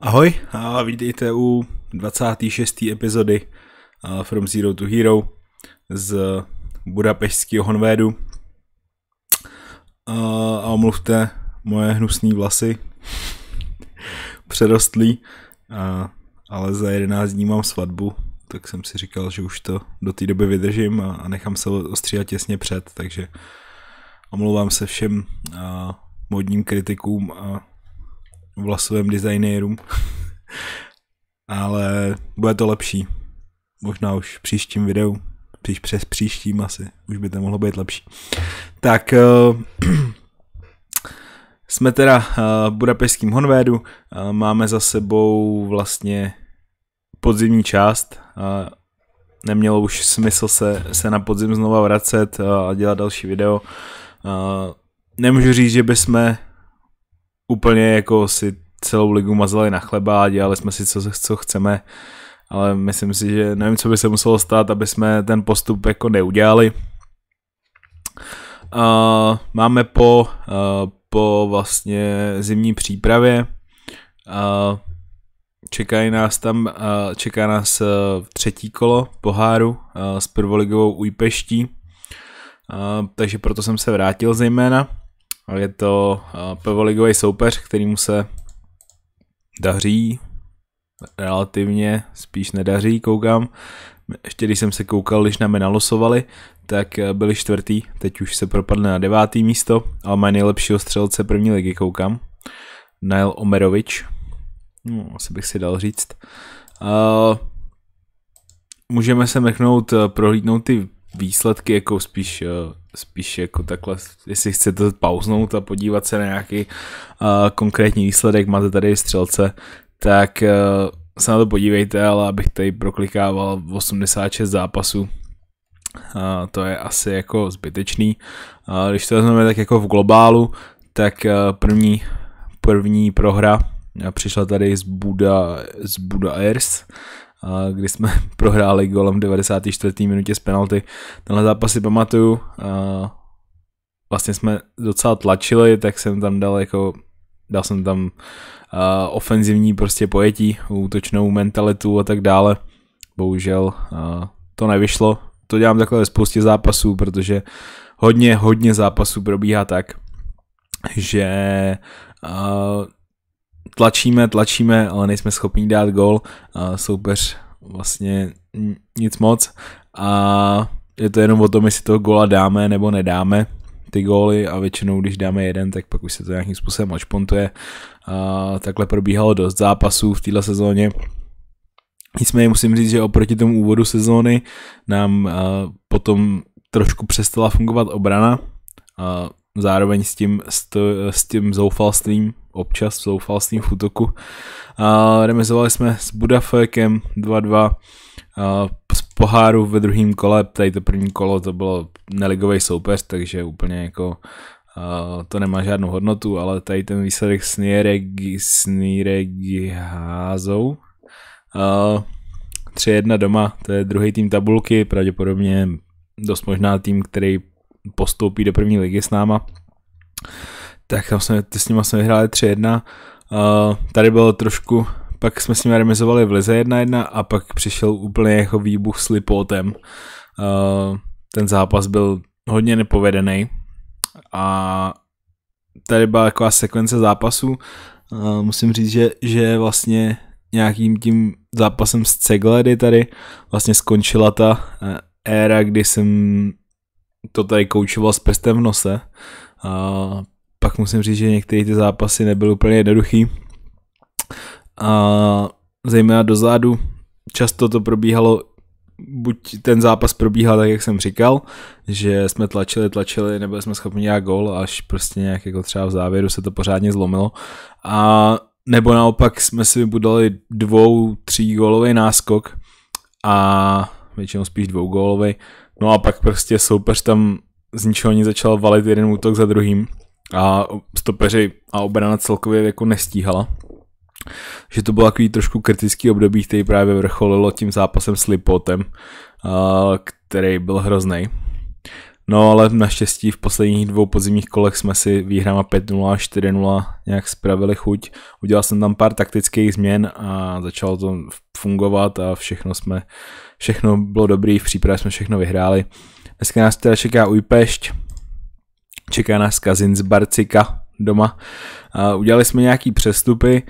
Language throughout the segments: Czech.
Ahoj a vítejte u 26. epizody eh, From Zero to Hero z budapešského Honvédu. Eh, a omluvte moje hnusné vlasy, přerostlý, a, ale za 11 dní mám svatbu, tak jsem si říkal, že už to do té doby vydržím a, a nechám se ostříhat těsně před, takže omlouvám se všem a, modním kritikům a vlasovým designérům, ale bude to lepší. Možná už v příštím videu, příš přes příštím asi, už by to mohlo být lepší. Tak uh, Jsme teda eh, v budapešském Honvédu, eh, máme za sebou vlastně podzimní část, eh, nemělo už smysl se, se na podzim znova vracet a dělat další video. Nemůžu říct, že bychom úplně jako si celou ligu mazali na chleba a dělali jsme si co, co chceme, ale myslím si, že nevím, co by se muselo stát, aby jsme ten postup jako neudělali. Uh, máme po uh, po vlastně zimní přípravě. čekají nás tam, čeká nás e, třetí kolo poháru e, s prvoligovou újpeští. takže proto jsem se vrátil zejména. je to e, prvoligový soupeř, kterýmu se daří, relativně, spíš nedaří, koukám. Ještě když jsem se koukal, když nám je nalosovali, tak eh, byli čtvrtý, teď už se propadli na devátý místo, ale mají nejlepšího střelce první ligy, koukám. Nail Omerovič, no, asi bych si dal říct. Uh, můžeme se mrknout, eh, prohlídnout ty výsledky, jako spíš, eh, spíš jako takhle, jestli chcete pauznout a podívat se na nějaký uh, konkrétní výsledek, máte tady střelce, tak uh, se na to podívejte, ale abych tady proklikával 86 zápasů, a to je asi jako zbytečný. A když to vezmeme tak jako v globálu, tak e, první, první prohra e, přišla tady z Buda, z Buda Airs, kdy jsme prohráli golem v 94. minutě z penalty. Tenhle zápas si pamatuju, vlastně jsme docela tlačili, tak jsem tam dal jako dal jsem tam uh, ofenzivní prostě pojetí, útočnou mentalitu a tak dále. Bohužel uh, to nevyšlo. To dělám takhle ve spoustě zápasů, protože hodně, hodně zápasů probíhá tak, že uh, tlačíme, tlačíme, ale nejsme schopni dát gol. Uh, soupeř vlastně nic moc a je to jenom o tom, jestli toho gola dáme nebo nedáme ty góly a většinou, když dáme jeden, tak pak už se to nějakým způsobem očpontuje. A takhle probíhalo dost zápasů v této sezóně. Nicméně musím říct, že oproti tomu úvodu sezóny nám potom trošku přestala fungovat obrana. A zároveň s tím, s, to, s tím zoufalstvím, občas zoufalstvím v útoku. A remizovali jsme s Budafekem 2-2 Eh, z poháru ve druhém kole, tady to první kolo to bylo neligový soupeř, takže úplně jako eh, to nemá žádnou hodnotu, ale tady ten výsledek s házou. 3-1 doma, to je druhý tým tabulky, pravděpodobně dost možná tým, který postoupí do první ligy s náma. Tak tam jsme, s nimi jsme vyhráli 3-1. Uh, eh, tady bylo trošku pak jsme s ním remizovali v Lize 1-1 a pak přišel úplně jako výbuch s Lipotem. Uh, ten zápas byl hodně nepovedený a tady byla taková sekvence zápasů. Uh, musím říct, že, že vlastně nějakým tím zápasem z Cegledy tady vlastně skončila ta eh, éra, kdy jsem to tady koučoval s prstem v nose. Uh, pak musím říct, že některé ty zápasy nebyly úplně jednoduchý a zejména dozadu často to probíhalo buď ten zápas probíhal tak, jak jsem říkal, že jsme tlačili, tlačili, nebyli jsme schopni nějak gol, až prostě nějak jako třeba v závěru se to pořádně zlomilo. A nebo naopak jsme si vybudovali dvou, tří gólový náskok a většinou spíš dvou gólový. No a pak prostě soupeř tam z ničeho ani začal valit jeden útok za druhým a stopeři a obrana celkově jako nestíhala že to bylo takový trošku kritický období, který právě vrcholilo tím zápasem s Lipotem, který byl hrozný. No ale naštěstí v posledních dvou podzimních kolech jsme si výhrama 5-0 a 4-0 nějak spravili chuť. Udělal jsem tam pár taktických změn a začalo to fungovat a všechno jsme, všechno bylo dobrý, v přípravě jsme všechno vyhráli. Dneska nás teda čeká Ujpešť, čeká nás Kazin z Barcika doma. Udělali jsme nějaký přestupy,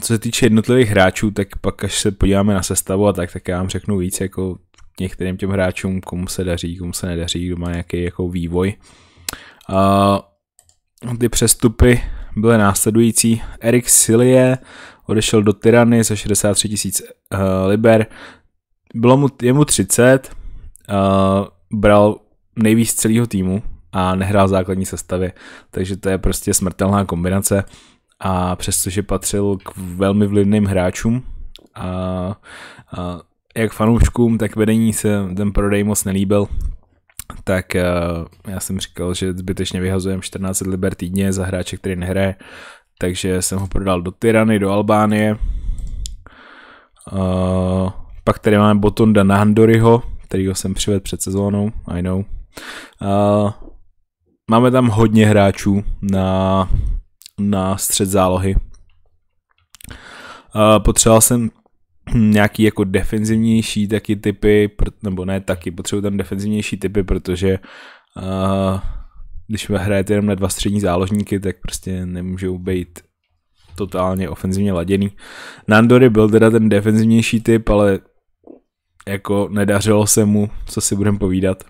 co se týče jednotlivých hráčů, tak pak až se podíváme na sestavu a tak, tak já vám řeknu víc jako některým těm hráčům, komu se daří, komu se nedaří, kdo má nějaký jako vývoj. Uh, ty přestupy byly následující. Erik Silie odešel do Tyrany za 63 tisíc uh, liber. Bylo mu, je mu 30, uh, eh, bral nejvíc celého týmu a nehrál v základní sestavě, takže to je prostě smrtelná kombinace a přestože patřil k velmi vlivným hráčům a, a jak fanouškům, tak vedení se ten prodej moc nelíbil, tak e, já jsem říkal, že zbytečně vyhazujem 14 liber týdně za hráče, který nehraje, takže jsem ho prodal do Tyrany, do Albánie. Uh, pak tady máme Botonda Nandoriho, kterýho jsem přivedl před sezónou, I know. Uh, máme tam hodně hráčů na na střed zálohy. Potřeboval jsem nějaký jako defenzivnější taky typy, nebo ne taky, potřebuji tam defenzivnější typy, protože když když hrajete jenom na dva střední záložníky, tak prostě nemůžou být totálně ofenzivně laděný. Nandory byl teda ten defenzivnější typ, ale jako nedařilo se mu, co si budem povídat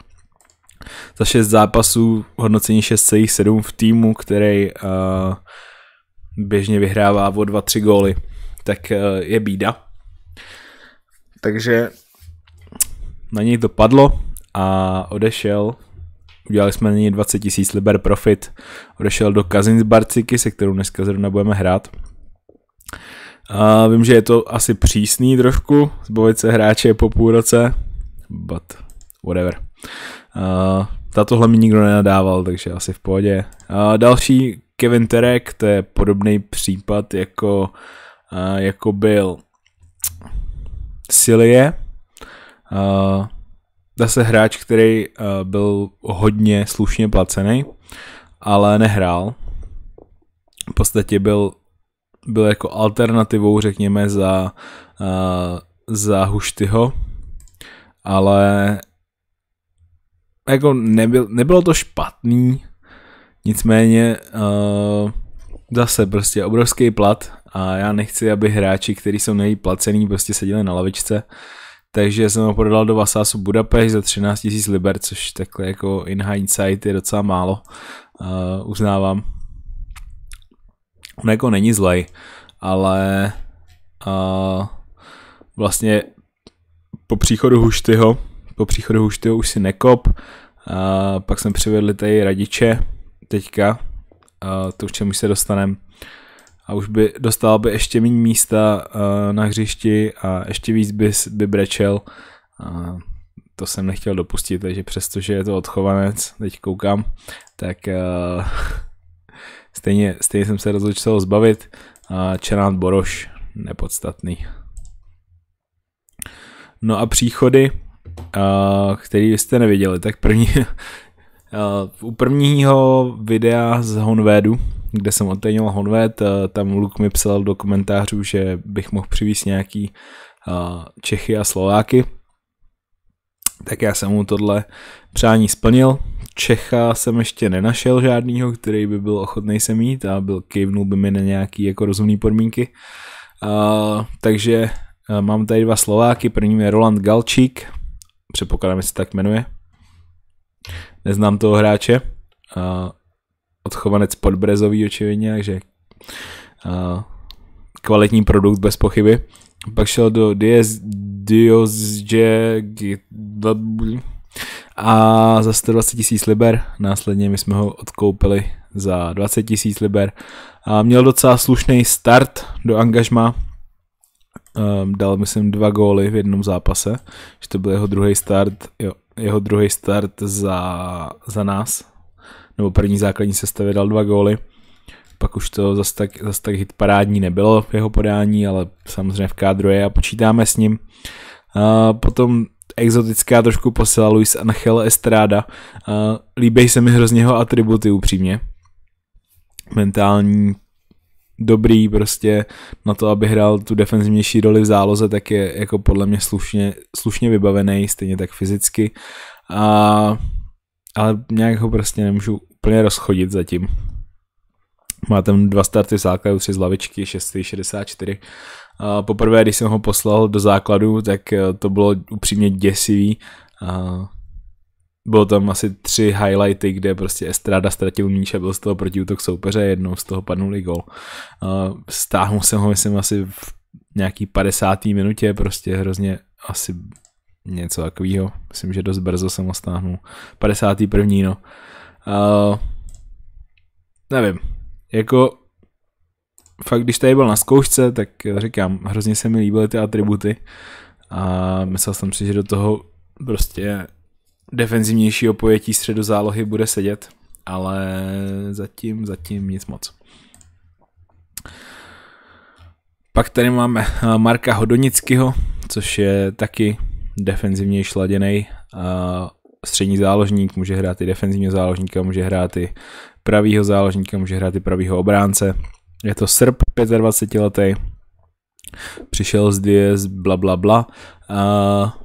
za 6 zápasů hodnocení 6,7 v týmu, který uh, běžně vyhrává o 2-3 góly, tak uh, je bída. Takže na něj to padlo a odešel udělali jsme na něj 20 tisíc liber profit, odešel do z Barciky, se kterou dneska zrovna budeme hrát. A vím, že je to asi přísný trošku, zbavit se hráče po půl roce, but whatever. Uh, za tohle mi nikdo nenadával, takže asi v pohodě. Uh, další Kevin Terek, to je podobný případ jako, uh, jako byl Silie. Uh, zase hráč, který uh, byl hodně slušně placený, ale nehrál. V podstatě byl, byl jako alternativou, řekněme, za, uh, za Huštyho, ale jako nebyl, nebylo to špatný, nicméně uh, zase prostě obrovský plat a já nechci, aby hráči, kteří jsou nejlíp placený, prostě seděli na lavičce, takže jsem ho prodal do Vasásu Budapešť za 13 000 liber, což takhle jako in hindsight je docela málo, uh, uznávám. On jako není zlej, ale uh, vlastně po příchodu Huštyho po příchodu už ty už si nekop. A pak jsme přivedli tady radiče teďka, a to už čemu se dostaneme. A už by dostal by ještě méně místa na hřišti a ještě víc by, by brečel. A to jsem nechtěl dopustit, takže přestože je to odchovanec, teď koukám, tak uh, stejně, stejně jsem se rozhodl toho zbavit. Uh, Čenát Boroš, nepodstatný. No a příchody, který jste neviděli, tak první, u prvního videa z Honvédu, kde jsem odtajnil Honved, tam Luke mi psal do komentářů, že bych mohl přivést nějaký Čechy a Slováky, tak já jsem mu tohle přání splnil. Čecha jsem ještě nenašel žádnýho, který by byl ochotný se mít a byl kývnul by mi na nějaký jako rozumné podmínky. Uh, takže uh, mám tady dva Slováky, prvním je Roland Galčík, předpokládám, že se tak jmenuje. Neznám toho hráče. Uh, odchovanec Podbrezový očividně, takže uh, kvalitní produkt bez pochyby. Pak šel do Diez, Diozge a za 120 tisíc liber, následně my jsme ho odkoupili za 20 tisíc liber a měl docela slušný start do angažma, um, dal, myslím, dva góly v jednom zápase, že to byl jeho druhý start, jo, jeho druhý start za, za nás, nebo první základní sestavě dal dva góly, pak už to zase tak, zas tak hit parádní nebylo v jeho podání, ale samozřejmě v kádru je a počítáme s ním. Uh, potom exotická trošku posila Luis Angel Estrada. Uh, líbí se mi hrozně jeho atributy upřímně. Mentální dobrý prostě na to, aby hrál tu defenzivnější roli v záloze, tak je jako podle mě slušně, slušně vybavený, stejně tak fyzicky. A, ale nějak ho prostě nemůžu úplně rozchodit zatím. Má tam dva starty v základu, tři z lavičky, 664. A poprvé, když jsem ho poslal do základu, tak eh, to bylo upřímně děsivý. A bylo tam asi tři highlighty, kde prostě Estrada ztratil míč a byl z toho protiútok soupeře, jednou z toho padnul i gol. stáhnul jsem ho, myslím, asi v nějaký 50. minutě, prostě hrozně asi něco takového. Myslím, že dost brzo jsem ho stáhnul. 51. no. Uh, nevím. Jako fakt, když tady byl na zkoušce, tak říkám, hrozně se mi líbily ty atributy a myslel jsem si, že do toho prostě defenzivnějšího pojetí středu zálohy bude sedět, ale zatím, zatím nic moc. Pak tady máme eh, Marka Hodonického, což je taky defenzivně šladěný eh, střední záložník, může hrát i defenzivního záložníka, může hrát i pravýho záložníka, může hrát i pravýho obránce. Je to Srb, 25 letý, přišel z dvě z bla bla bla. Eh,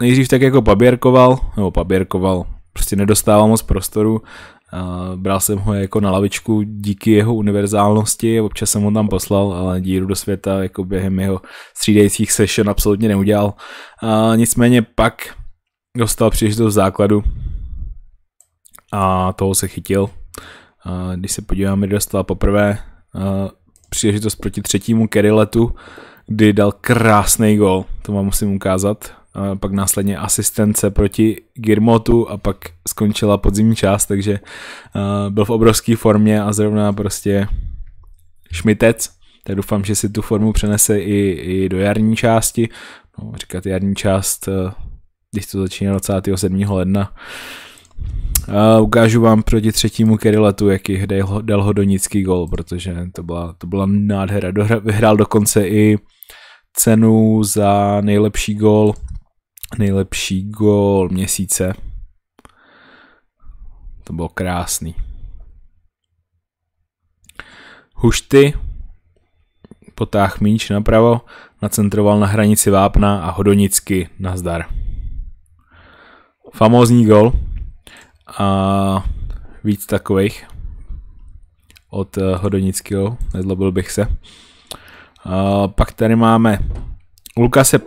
nejdřív tak jako paběrkoval, nebo paběrkoval, prostě nedostával moc prostoru, bral jsem ho jako na lavičku díky jeho univerzálnosti, občas jsem ho tam poslal, ale díru do světa jako během jeho střídajících session absolutně neudělal. nicméně pak dostal příležitost základu a toho se chytil. když se podíváme, dostal poprvé příležitost proti třetímu Keriletu, kdy dal krásný gol, to vám musím ukázat pak následně asistence proti Girmotu a pak skončila podzimní část, takže byl v obrovské formě a zrovna prostě šmitec, tak doufám, že si tu formu přenese i, i do jarní části, no, říkat jarní část, e, když to začíná 27. ledna. A ukážu vám proti třetímu Kiriletu, jaký dal, dal hodonický gol, protože to byla, to byla nádhera. Dohra, vyhrál dokonce i cenu za nejlepší gol nejlepší gól měsíce. To bylo krásný. Hušty potáh míč napravo, nacentroval na hranici vápna a hodonicky nazdar. Famózní gol a víc takových od eh, Hodonického, nezlobil bych se. A pak tady máme Lukase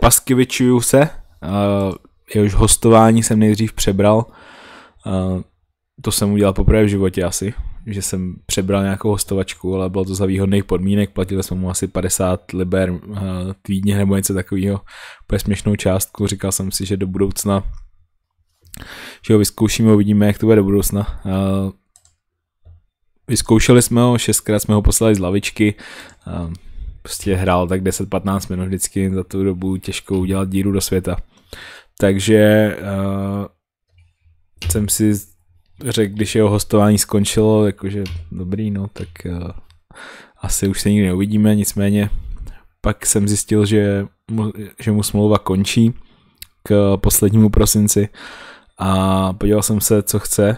se. Eh, jehož hostování jsem nejdřív přebral. Eh, to jsem udělal poprvé v životě asi, že jsem přebral nějakou hostovačku, ale bylo to za výhodných podmínek, platili jsme mu asi 50 liber eh, týdně nebo něco takového, směšnou částku. Říkal jsem si, že do budoucna, že ho vyzkoušíme, uvidíme, jak to bude do budoucna. Vyzkoušeli jsme ho, šestkrát jsme ho poslali z lavičky, prostě hrál tak 10-15 minut vždycky za tu dobu, těžko udělat díru do světa. Takže uh, jsem si řekl, když jeho hostování skončilo, jakože dobrý, no tak uh, asi už se nikdy neuvidíme, nicméně pak jsem zjistil, že mu, že mu smlouva končí k poslednímu prosinci a podíval jsem se, co chce,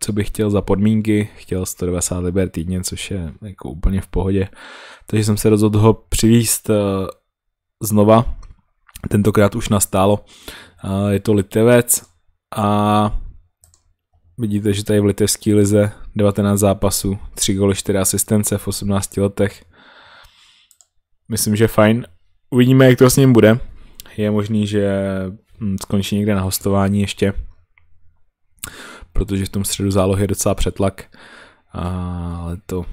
co bych chtěl za podmínky, chtěl 190 liber týdně, což je jako úplně v pohodě, takže jsem se rozhodl ho přivíst uh, eh, znova Tentokrát už nastálo. Je to Litevec a vidíte, že tady v litevské lize 19 zápasů, 3 góly, 4 asistence v 18 letech. Myslím, že fajn. Uvidíme, jak to s ním bude. Je možný, že hm, skončí někde na hostování ještě, protože v tom středu zálohy je docela přetlak, ale to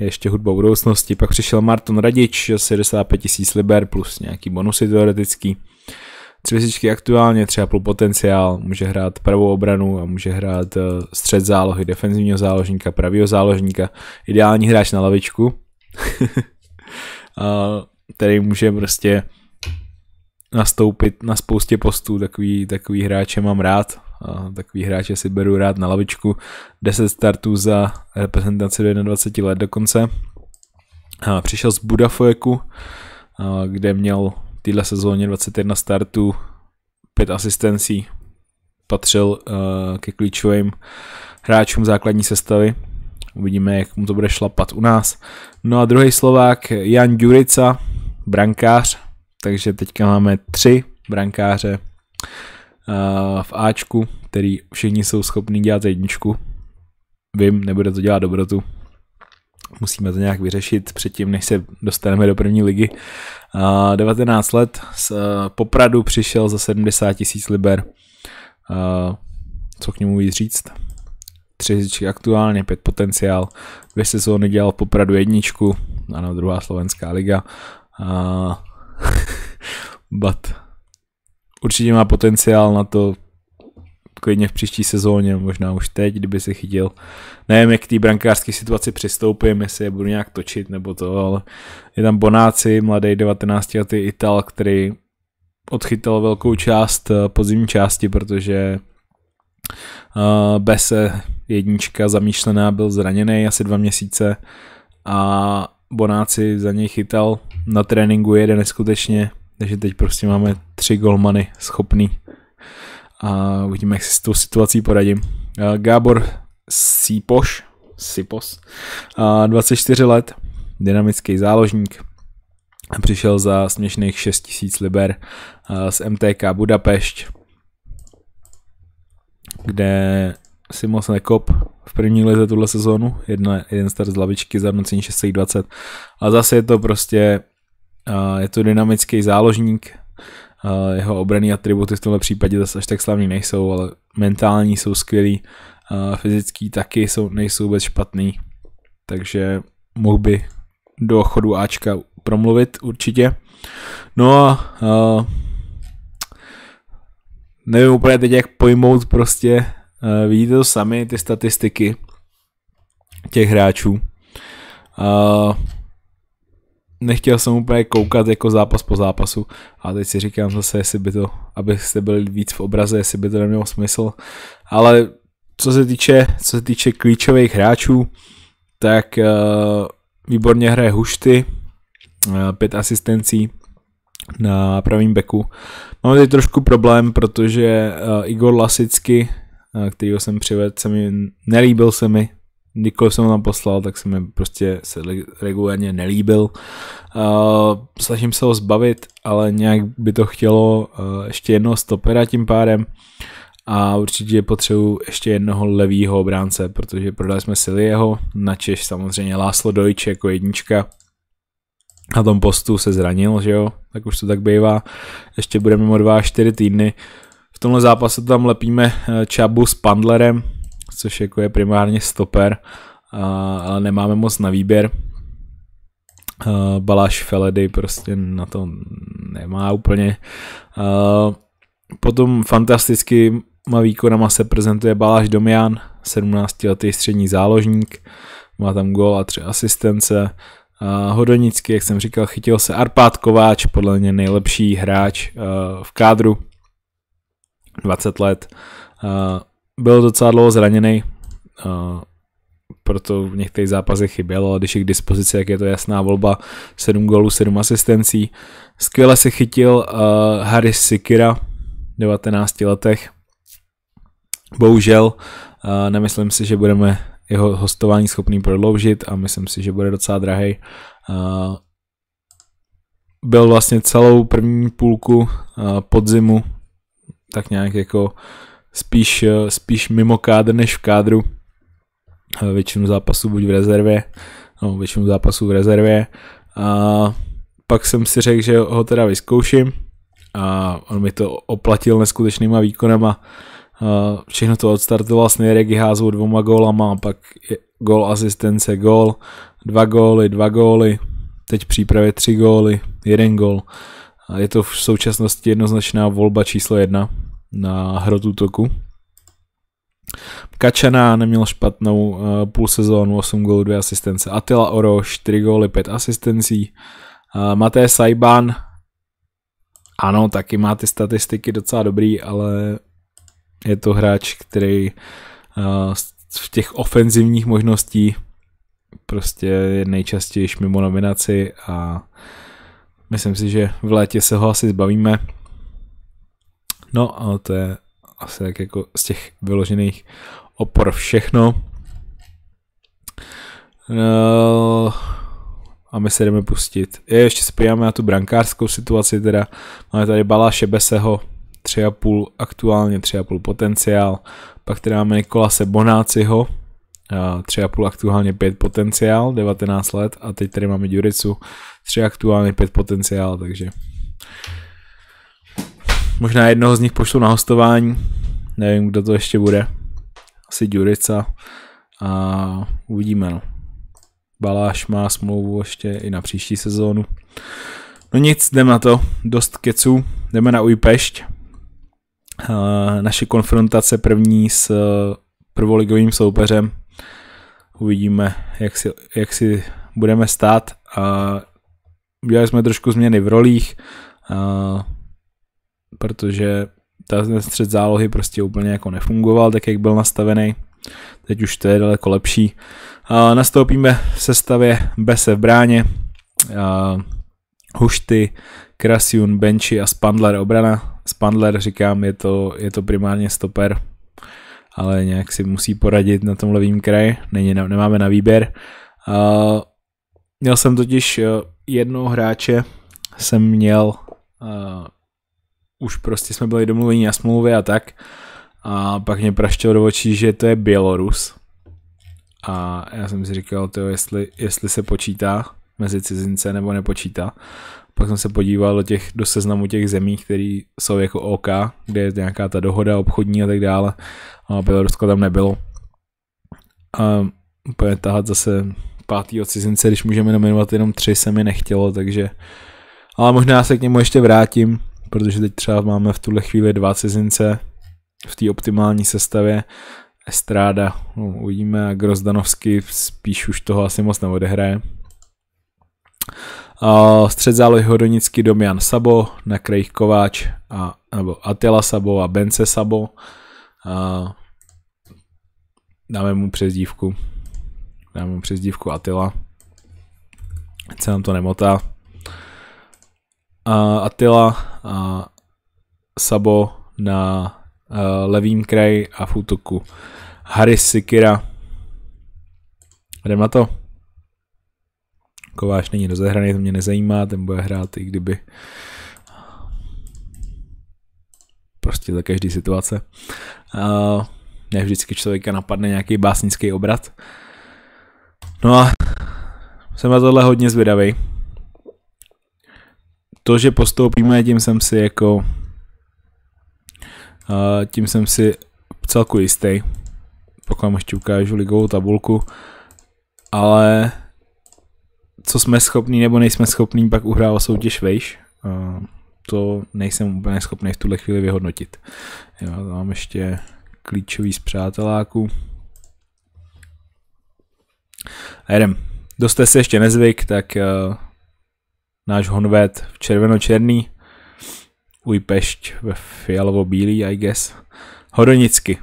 ještě hudba budoucnosti. Pak přišel Marton Radič, 65 tisíc liber plus nějaký bonusy teoretický. Tři aktuálně, třeba půl potenciál, může hrát pravou obranu a může hrát eh, střed zálohy, defenzivního záložníka, pravýho záložníka, ideální hráč na lavičku, který může prostě nastoupit na spoustě postů, takový, takový hráče mám rád, takový hráče si beru rád na lavičku. 10 startů za reprezentaci do 21 let dokonce. Přišel z Budafojeku, kde měl téhle sezóně 21 startů, 5 asistencí, patřil eh, ke klíčovým hráčům základní sestavy. Uvidíme, jak mu to bude šlapat u nás. No a druhý Slovák Jan Ďurica, brankář, takže teďka máme tři brankáře Eh, v Ačku, který všichni jsou schopni dělat jedničku. Vím, nebude to dělat dobrotu. Musíme to nějak vyřešit předtím, než se dostaneme do první ligy. 19 eh, let z eh, Popradu přišel za 70 tisíc liber. Co k němu víc říct? Tři hvězdičky aktuálně, pět potenciál. Dvě sezóny dělal Popradu jedničku, ano, druhá slovenská liga. but určitě má potenciál na to klidně v příští sezóně, možná už teď, kdyby se chytil. Nevím, jak k té brankářské situaci přistoupím, jestli je budu nějak točit nebo to, ale je tam Bonáci, mladý 19 letý Ital, který odchytal velkou část eh, podzimní části, protože eh, Bese jednička zamýšlená byl zraněný asi dva měsíce a Bonáci za něj chytal na tréninku jede neskutečně takže teď prostě máme tři golmany schopný a uvidíme, jak si s tou situací poradím. Gábor Sipoš, Sipos, 24 let, dynamický záložník, přišel za směšných 6000 liber z MTK Budapešť, kde si moc nekop v první lize tuhle sezónu, jedna, jeden star z lavičky za 620 a zase je to prostě je to dynamický záložník, jeho obrany atributy v tomto případě zase až tak slavný nejsou, ale mentální jsou skvělý, fyzický taky jsou, nejsou vůbec špatný, takže mohl by do chodu Ačka promluvit určitě. No a nevím úplně teď jak pojmout prostě, vidíte to sami, ty statistiky těch hráčů. Uh, nechtěl jsem úplně koukat jako zápas po zápasu a teď si říkám zase, jestli by to, abyste byli víc v obraze, jestli by to nemělo smysl, ale co se týče, co se týče klíčových hráčů, tak uh, výborně hraje Hušty, uh, pět asistencí na pravém beku. Mám tady trošku problém, protože uh, Igor Lasicky, uh, kterýho jsem přivedl, se mi, nelíbil se mi nikoliv jsem ho tam poslal, tak se mi prostě se regulárně nelíbil. Uh, snažím se ho zbavit, ale nějak by to chtělo uh, ještě jednoho stopera tím pádem a určitě potřebuji ještě jednoho levýho obránce, protože prodali jsme jeho, na Češ samozřejmě Láslo Dojč jako jednička, na tom postu se zranil, že jo, tak už to tak bývá, ještě bude mimo 2-4 týdny. V tomhle zápase tam lepíme eh, Čabu s Pandlerem, což jako je primárně stoper, a, ale nemáme moc na výběr. Baláš Feledy prostě na to nemá úplně. potom fantasticky má výkonama se prezentuje Baláš Domian, 17-letý střední záložník, má tam gol a tři asistence. A Hodonický, jak jsem říkal, chytil se Arpád Kováč, podle mě nejlepší hráč v kádru, 20 let, byl docela dlouho zraněný, proto v některých zápasech chybělo, a když je k dispozici, jak je to jasná volba, 7 gólů, 7 asistencí. Skvěle se chytil uh, Harris Sikira v 19 letech. Bohužel, uh, nemyslím si, že budeme jeho hostování schopný prodloužit a myslím si, že bude docela drahej. Uh, byl vlastně celou první půlku uh, podzimu tak nějak jako spíš, eh, spíš mimo kádr než v kádru. Eh, většinu zápasů buď v rezervě, no většinu zápasů v rezervě. A pak jsem si řekl, že ho teda vyzkouším a on mi to oplatil neskutečnýma výkonama. A všechno to odstartoval s Nejregi házou dvoma gólama, a pak gól asistence, gól, dva góly, dva góly, teď v přípravě tři góly, jeden gól. A je to v současnosti jednoznačná volba číslo jedna na hrot útoku. Kačaná neměl špatnou uh, půl sezónu, 8 gólů, 2 asistence. Atila Oro, 4 góly, 5 asistencí. Uh, eh, Maté Sajban, ano, taky má ty statistiky docela dobrý, ale je to hráč, který uh, v těch ofenzivních možností prostě je nejčastěji mimo nominaci a myslím si, že v létě se ho asi zbavíme. No a to je asi tak jako z těch vyložených opor všechno. No, a my se jdeme pustit. Je, ještě se podíváme na tu brankářskou situaci, teda máme tady Baláše Beseho, 3,5 aktuálně, 3,5 potenciál, pak tady máme Nikolase Bonáciho, 3,5 eh, aktuálně 5 potenciál, 19 let a teď tady máme Juricu, 3 aktuálně 5 potenciál, takže Možná jednoho z nich pošlu na hostování. Nevím, kdo to ještě bude. Asi Durica. A uvidíme, no. Baláš má smlouvu ještě i na příští sezónu. No nic, jdeme na to. Dost keců. Jdeme na Ujpešť. Naše konfrontace první s prvoligovým soupeřem. Uvidíme, jak si, jak si budeme stát. A udělali jsme trošku změny v rolích protože ten střed zálohy prostě úplně jako nefungoval, tak jak byl nastavený. Teď už to je daleko lepší. A nastoupíme v sestavě Bese v bráně, a Hušty, Krasiun, Benči a Spandler obrana. Spandler, říkám, je to, je to primárně stoper, ale nějak si musí poradit na tom levém kraji, Není, nemáme na výběr. A měl jsem totiž eh, jednoho hráče, jsem měl eh, už prostě jsme byli domluveni na smlouvě a tak. A pak mě praštil do očí, že to je Bělorus. A já jsem si říkal, to jestli, jestli se počítá mezi cizince nebo nepočítá. Pak jsem se podíval do, těch, do seznamu těch zemí, které jsou jako OK, kde je nějaká ta dohoda obchodní a tak dále. A Bělorusko tam nebylo. A úplně tahat zase pátý od cizince, když můžeme nominovat jenom tři, se mi nechtělo, takže... Ale možná se k němu ještě vrátím, protože teď třeba máme v tuhle chvíli dva cizince v té optimální sestavě, Estrada no, uvidíme, a Grozdanovsky spíš už toho asi moc neodehraje. A střed zálohy Hodonický Domjan Sabo, na krajích Kováč a, nebo Atila Sabo a Bence Sabo. A dáme mu přezdívku. Dáme mu přezdívku Atila. Ať se nám to nemotá uh, Attila uh, Sabo na uh, levým kraji a v útoku Harry Sikira. Jdem na to. Kováš není rozehraný, to mě nezajímá, ten bude hrát i kdyby prostě za každý situace. Uh, ne vždycky člověka napadne nějaký básnický obrat. No a jsem na tohle hodně zvědavý to, že postoupíme, tím jsem si jako Uh, tím jsem si celku jistý. Pokud ještě ukážu ligovou tabulku. Ale co jsme schopní nebo nejsme schopní pak uhrává soutěž vejš. Uh, to nejsem úplně schopný v tuhle chvíli vyhodnotit. Já mám ještě klíčový z přáteláku. A jedem. Kdo se ještě nezvyk, tak uh, náš honvet v červeno-černý, Ujpešť ve fialovo-bílý, I guess, Hodonicky.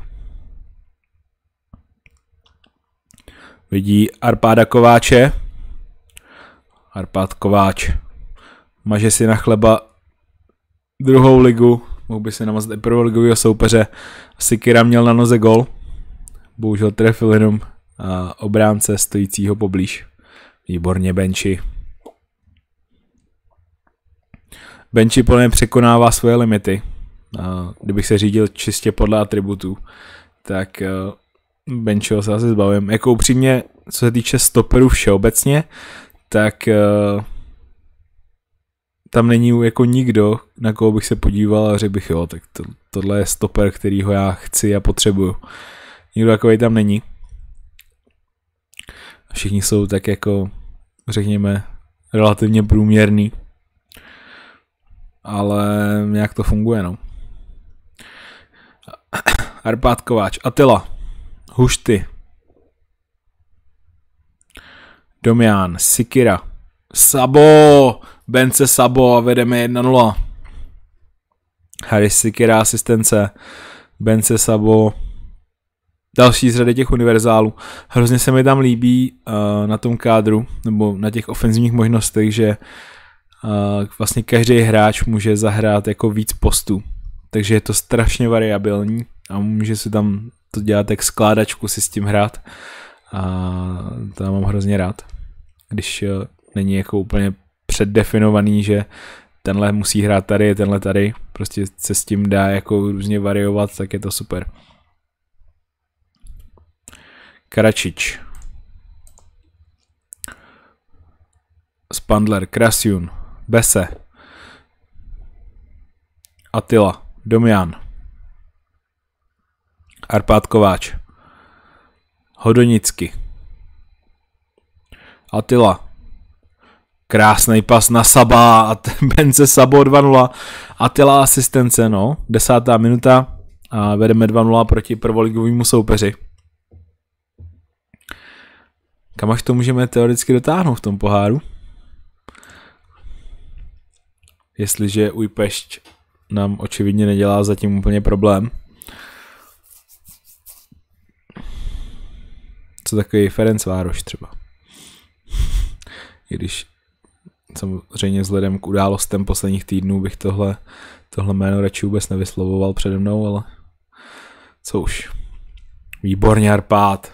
Vidí Arpáda Kováče. Arpád Kováč maže si na chleba druhou ligu, mohl by si namazat i prvoligového soupeře. Sikira měl na noze gol, bohužel trefil jenom obránce stojícího poblíž. Výborně benči. Benji podle mě překonává svoje limity. Kdybych se řídil čistě podle atributů, tak eh, Benchiho se asi zbavím. Jako upřímně, co se týče stoperů všeobecně, tak eh, tam není jako nikdo, na koho bych se podíval a řekl bych, jo, tak to, tohle je stoper, kterýho já chci a potřebuju. Nikdo takový tam není. Všichni jsou tak jako, řekněme, relativně průměrný ale nějak to funguje, no. Arpát Kováč, Atila, Hušty, Domian, Sikira, Sabo, Bence Sabo a vedeme 1-0. Harry Sikira, asistence, Bence Sabo, další z řady těch univerzálů. Hrozně se mi tam líbí uh, na tom kádru, nebo na těch ofenzivních možnostech, že uh, vlastně každý hráč může zahrát jako víc postů. Takže je to strašně variabilní a může si tam to dělat jak skládačku si s tím hrát. A to mám hrozně rád. Když eh, není jako úplně předdefinovaný, že tenhle musí hrát tady, tenhle tady, prostě se s tím dá jako různě variovat, tak je to super. Karačič. Spandler, Krasjun. Bese. Atila. Domian. Arpád Kováč. Hodonicky. Atila. Krásný pas na Sabá a Bence Sabo 2-0. Atila asistence, no. Desátá minuta a vedeme 2-0 proti prvoligovému soupeři. Kam až to můžeme teoreticky dotáhnout v tom poháru? jestliže Ujpešť nám očividně nedělá zatím úplně problém. Co takový Ferenc Vároš třeba. I když samozřejmě vzhledem k událostem posledních týdnů bych tohle, tohle jméno radši vůbec nevyslovoval přede mnou, ale co už. Výborně Arpát.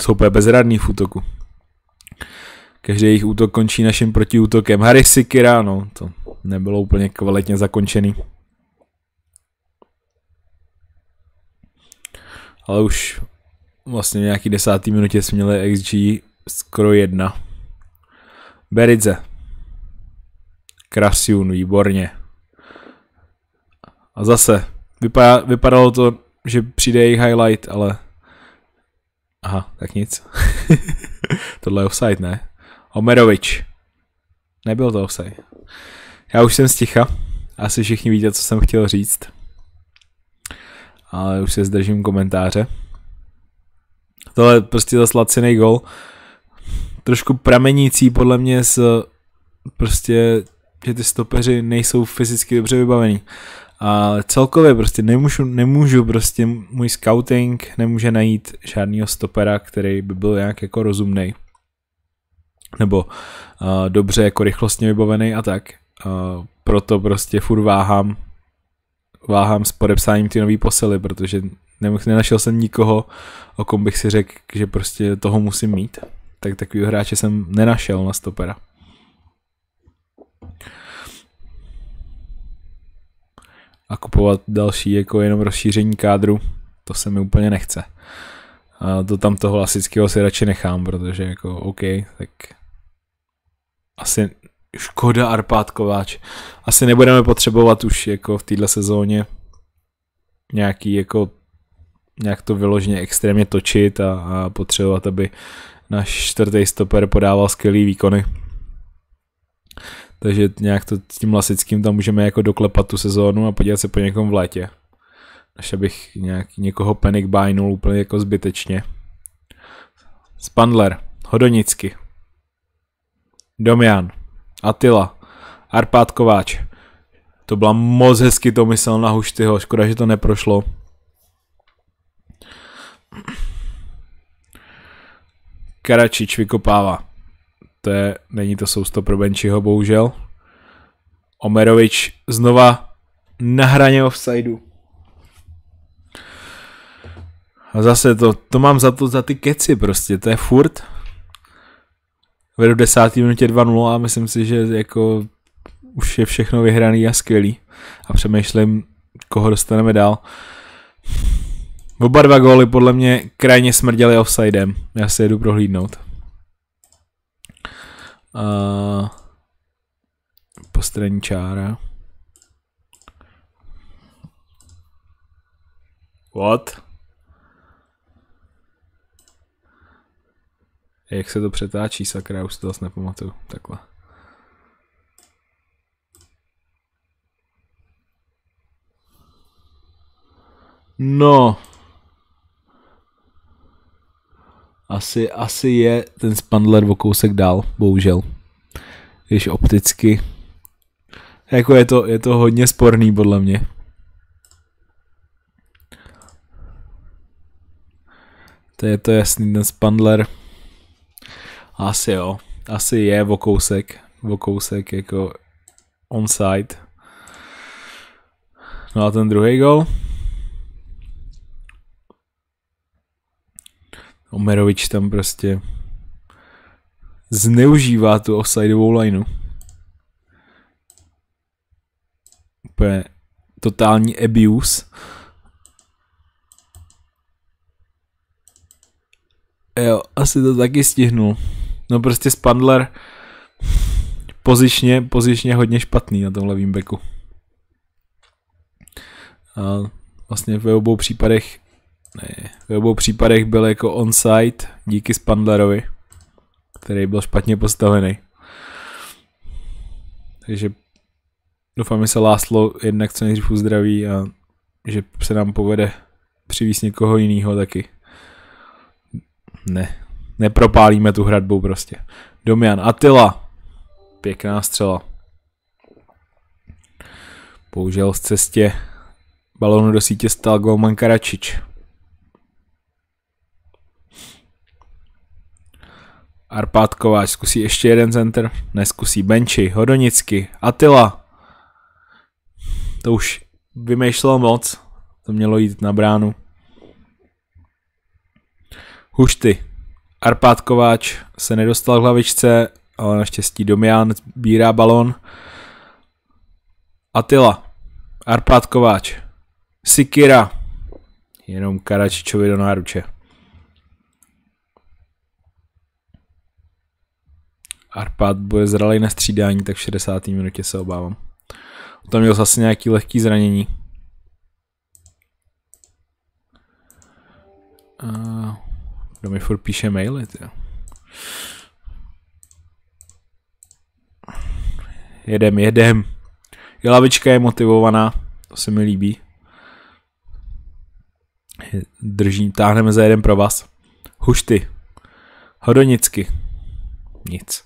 Jsou úplně bezradný v útoku. Každý jejich útok končí naším protiútokem. Harry Sikira, no, to nebylo úplně kvalitně zakončený. Ale už vlastně nějaký desátý minutě jsme měli XG skoro jedna. Beridze. Krasiun, výborně. A zase, vypadá, vypadalo to, že přijde jejich highlight, ale... Aha, tak nic. Tohle je offside, ne? Homerovič. Nebyl to osaj. Já už jsem sticha. Asi všichni víte, co jsem chtěl říct. Ale už se zdržím komentáře. Tohle je prostě zase laciný gol. Trošku pramenící podle mě z prostě, že ty stopeři nejsou fyzicky dobře vybavení. A celkově prostě nemůžu, nemůžu prostě můj scouting nemůže najít žádného stopera, který by byl nějak jako rozumnej nebo uh, dobře jako rychlostně vybavený a tak. Uh, proto prostě furt váhám, váhám s podepsáním ty nový posily, protože nenašel jsem nikoho, o kom bych si řekl, že prostě toho musím mít. Tak takový hráče jsem nenašel na stopera. A kupovat další jako jenom rozšíření kádru, to se mi úplně nechce. A to tam toho klasického si radši nechám, protože jako OK, tak asi škoda Arpád Kováč. Asi nebudeme potřebovat už jako v této sezóně nějaký jako nějak to vyloženě extrémně točit a, a potřebovat, aby náš čtvrtý stoper podával skvělý výkony. Takže nějak to s tím lasickým tam můžeme jako doklepat tu sezónu a podívat se po někom v létě. Až abych nějak někoho panic bynul úplně jako zbytečně. Spandler, Hodonicky. Domian, Atila, Arpád Kováč. To byla moc hezky to myslel na Huštyho, škoda, že to neprošlo. Karačič vykopává. To je, není to sousto pro Benčiho, bohužel. Omerovič znova na hraně offsideu. A zase to, to mám za to, za ty keci prostě, to je furt. Vedu 10. minutě 2-0 a myslím si, že jako už je všechno vyhraný a skvělý. A přemýšlím, koho dostaneme dál. Oba dva góly podle mě krajně smrděly offsidem. Já si jedu prohlídnout. Uh, postraní čára. What? Jak se to přetáčí, sakra, už si to zase nepamatuju. Takhle. No. Asi, asi je ten spandler o kousek dál, bohužel. Když opticky. Jako je to, je to hodně sporný podle mě. To je to jasný, ten spandler. Asi jo. Asi je o kousek, o kousek jako onside. No a ten druhý gol? Omerovič tam prostě zneužívá tu offsideovou lineu. Úplně totální abuse. Jo, asi to taky stihnul. No prostě Spandler pozičně, pozičně hodně špatný na tom levým beku. A vlastně ve obou případech ne, ve obou případech byl jako onside díky Spandlerovi, který byl špatně postavený. Takže doufám, že se Láslo jednak co nejdřív uzdraví a že se nám povede přivést někoho jiného taky. Ne, nepropálíme tu hradbu prostě. Domian Atila. Pěkná střela. Použil z cestě balonu do sítě stal Golman Karačič. Arpát Kováč zkusí ještě jeden center, neskusí Benči, Hodonicky, Atila. To už vymýšlelo moc, to mělo jít na bránu. Hušty, Arpád Kováč se nedostal k hlavičce, ale naštěstí Domian bírá balon. Atila, Arpád Kováč, Sikira, jenom Karačičovi do náruče. Arpad bude zralý na střídání, tak v 60. minutě se obávám. Tam měl zase nějaký lehký zranění. Uh, kdo mi furt píše maily, ty? Jedem, jedem. I lavička je motivovaná, to se mi líbí. Držím, táhneme za jeden pro vás. Hušty. Hodonicky. Nic.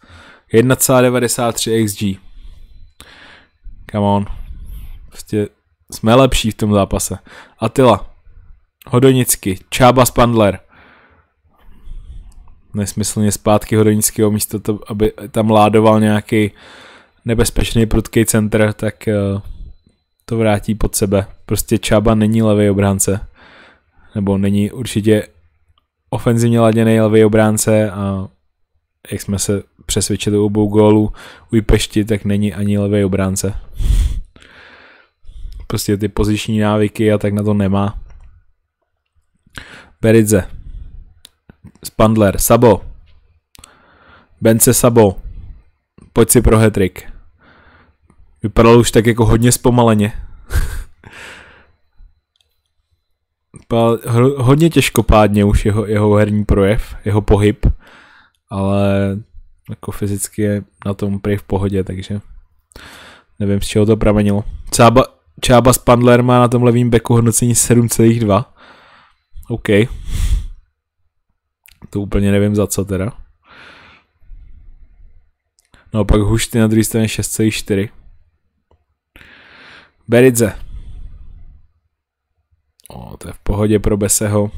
1,93 XG. Come on. Prostě jsme lepší v tom zápase. Atila. Hodonicky. Čába Spandler nesmyslně zpátky hodonického místa, to, aby tam ládoval nějaký nebezpečný prudký centr, tak eh, to vrátí pod sebe. Prostě Čaba není levý obránce. Nebo není určitě ofenzivně laděný levý obránce a jak jsme se přesvědčili obou gólů u Ipešti, tak není ani levý obránce. Prostě ty poziční návyky a tak na to nemá. Beridze. Spandler, Sabo. Bence Sabo. Pojď si pro hetrik. Vypadal už tak jako hodně zpomaleně. hodně těžkopádně už jeho, jeho herní projev, jeho pohyb, ale jako fyzicky je na tom prý v pohodě, takže nevím, z čeho to pramenilo. Čába, Čába Spandler má na tom levým beku hodnocení 7,2. OK. To úplně nevím za co teda. No pak Hušty na druhé straně 6,4. Beridze. O, to je v pohodě pro Beseho.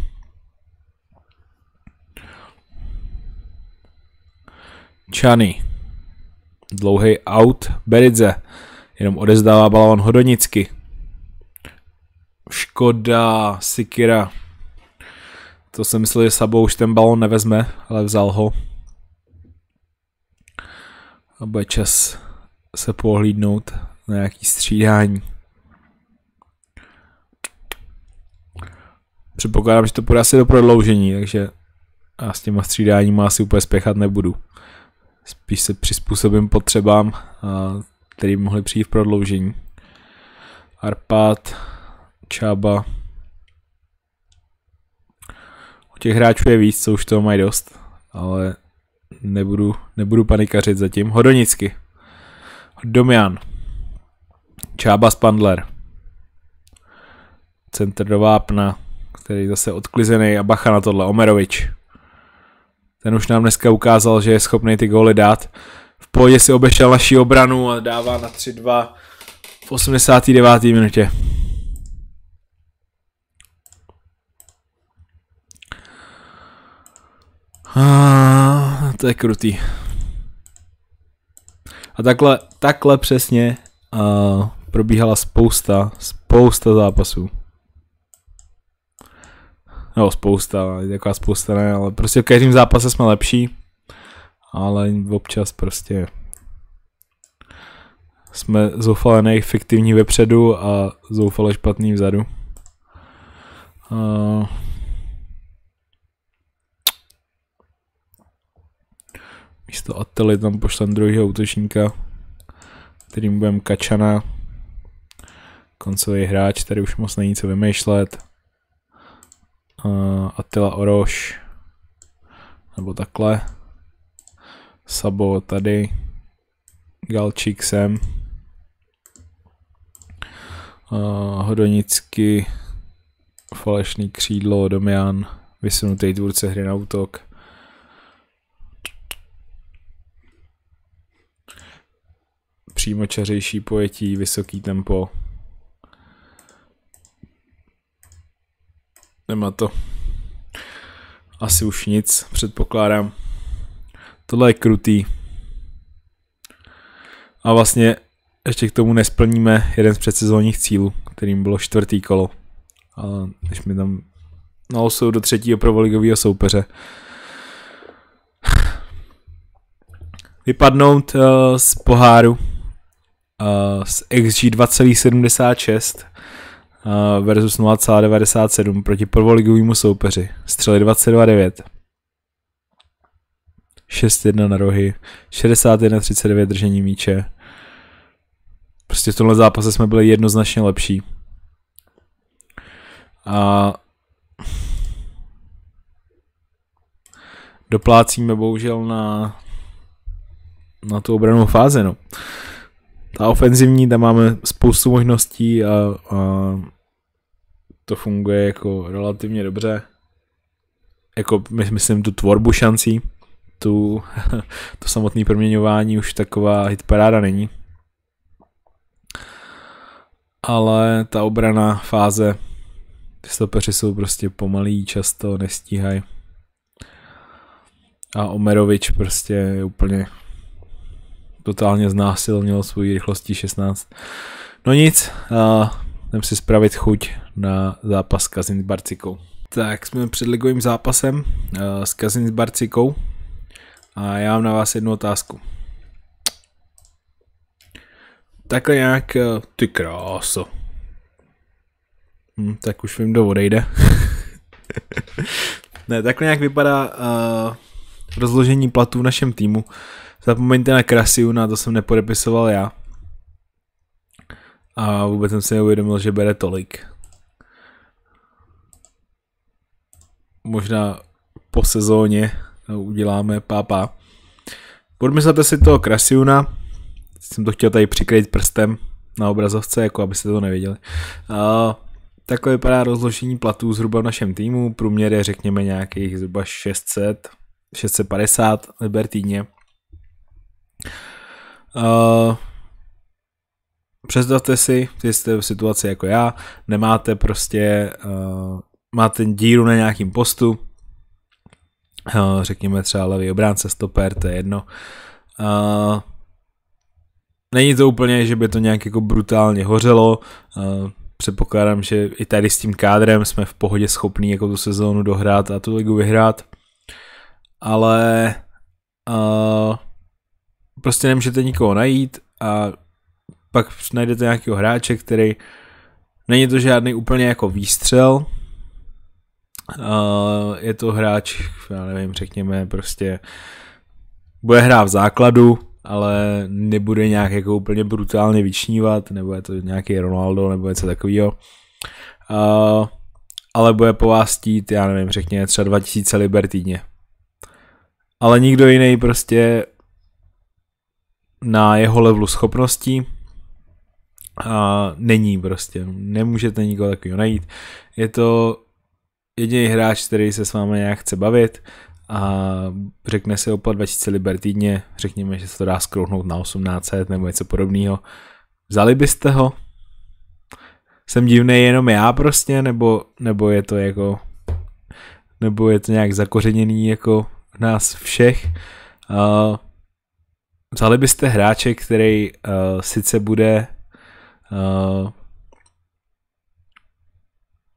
Čany. Dlouhý out Beridze. Jenom odezdává balon Hodonicky. Škoda, Sikira. To jsem myslel, že Sabo už ten balon nevezme, ale vzal ho. A bude čas se pohlídnout na nějaký střídání. Předpokládám, že to půjde asi do prodloužení, takže já s těma střídáním asi úplně spěchat nebudu. Spíš se přizpůsobím potřebám, které mohly přijít v prodloužení. Arpad, Čaba, těch hráčů je víc, co už toho mají dost, ale nebudu, nebudu panikařit zatím. Hodonicky. Domian. Čába Spandler. Center do Vápna, který zase odklizený a bacha na tohle. Omerovič. Ten už nám dneska ukázal, že je schopný ty góly dát. V pohodě si obešel naši obranu a dává na 3-2 v 89. minutě. to je krutý. A takhle, takhle přesně uh, probíhala spousta, spousta zápasů. No, spousta, taková spousta ne, ale prostě v každém zápase jsme lepší. Ale občas prostě jsme zoufale neefektivní vepředu a zoufale špatný vzadu. Uh, Místo Ateli tam pošlem druhého útočníka, kterým budem Kačana. Koncový hráč, tady už moc není co vymýšlet. Uh, Atila Oroš. Nebo takhle. Sabo tady. Galčík sem. Uh, Hodonicky. Falešný křídlo, Domian. Vysunutý tvůrce hry na útok. přímočařejší pojetí, vysoký tempo. Nemá to. Asi už nic, předpokládám. Tohle je krutý. A vlastně ještě k tomu nesplníme jeden z předsezónních cílů, kterým bylo čtvrtý kolo. A když mi tam na do třetího provoligového soupeře. Vypadnout eh, z poháru Eh, s XG 2,76 eh, versus 0,97 proti prvoligovému soupeři. Střely 22,9. 6-1 na rohy, 61-39 držení míče. Prostě v tomhle zápase jsme byli jednoznačně lepší. A doplácíme bohužel na, na tu obranou fázi. No. A ofenzivní, tam máme spoustu možností a, a to funguje jako relativně dobře. Jako my, myslím tu tvorbu šancí, tu, to samotné proměňování už taková hitparáda není. Ale ta obrana fáze, ty stopeři jsou prostě pomalí, často nestíhají. A Omerovič prostě je úplně totálně znásilnil svojí rychlostí 16. No nic, uh, jdem si spravit chuť na zápas s Kazin Barcikou. Tak jsme před ligovým zápasem s Kazin Barcikou a já mám na vás jednu otázku. Takhle nějak, e, ty kráso. Hm, tak už vím, kdo odejde. ne, takhle nějak vypadá uh, rozložení platů v našem týmu. Zapomeňte na Krasiuna, to jsem nepodepisoval já. A vůbec jsem si neuvědomil, že bere tolik. Možná po sezóně uděláme pápa. Podmyslete si toho Krasiuna. Jsem to chtěl tady přikrýt prstem na obrazovce, jako abyste to nevěděli. Uh, takhle vypadá rozložení platů zhruba v našem týmu. Průměr je řekněme nějakých zhruba 600, 650 liber týdně. Uh, představte si, že jste v situaci jako já, nemáte prostě, uh, máte díru na nějakým postu, uh, řekněme třeba levý obránce, stoper, to je jedno. Uh, není to úplně, že by to nějak jako brutálně hořelo, uh, předpokládám, že i tady s tím kádrem jsme v pohodě schopní jako tu sezónu dohrát a tu ligu vyhrát, ale uh, prostě nemůžete nikoho najít a pak najdete nějakého hráče, který není to žádný úplně jako výstřel, Uh, je to hráč, já nevím, řekněme prostě, bude hrát v základu, ale nebude nějak jako úplně brutálně vyčnívat, nebo je to nějaký Ronaldo, nebo něco takového. Uh, ale bude po vás tít, já nevím, řekněme třeba 2000 liber týdně. Ale nikdo jiný prostě na jeho levelu schopností a není prostě, nemůžete nikoho takového najít. Je to jediný hráč, který se s vámi nějak chce bavit a řekne si opa 2000 liber týdně, řekněme, že se to dá skrouhnout na 1800 nebo něco podobného. Vzali byste ho? Jsem divný jenom já prostě, nebo, nebo je to jako nebo je to nějak zakořeněný jako nás všech. Uh, Vzali byste hráče, který uh, sice bude uh,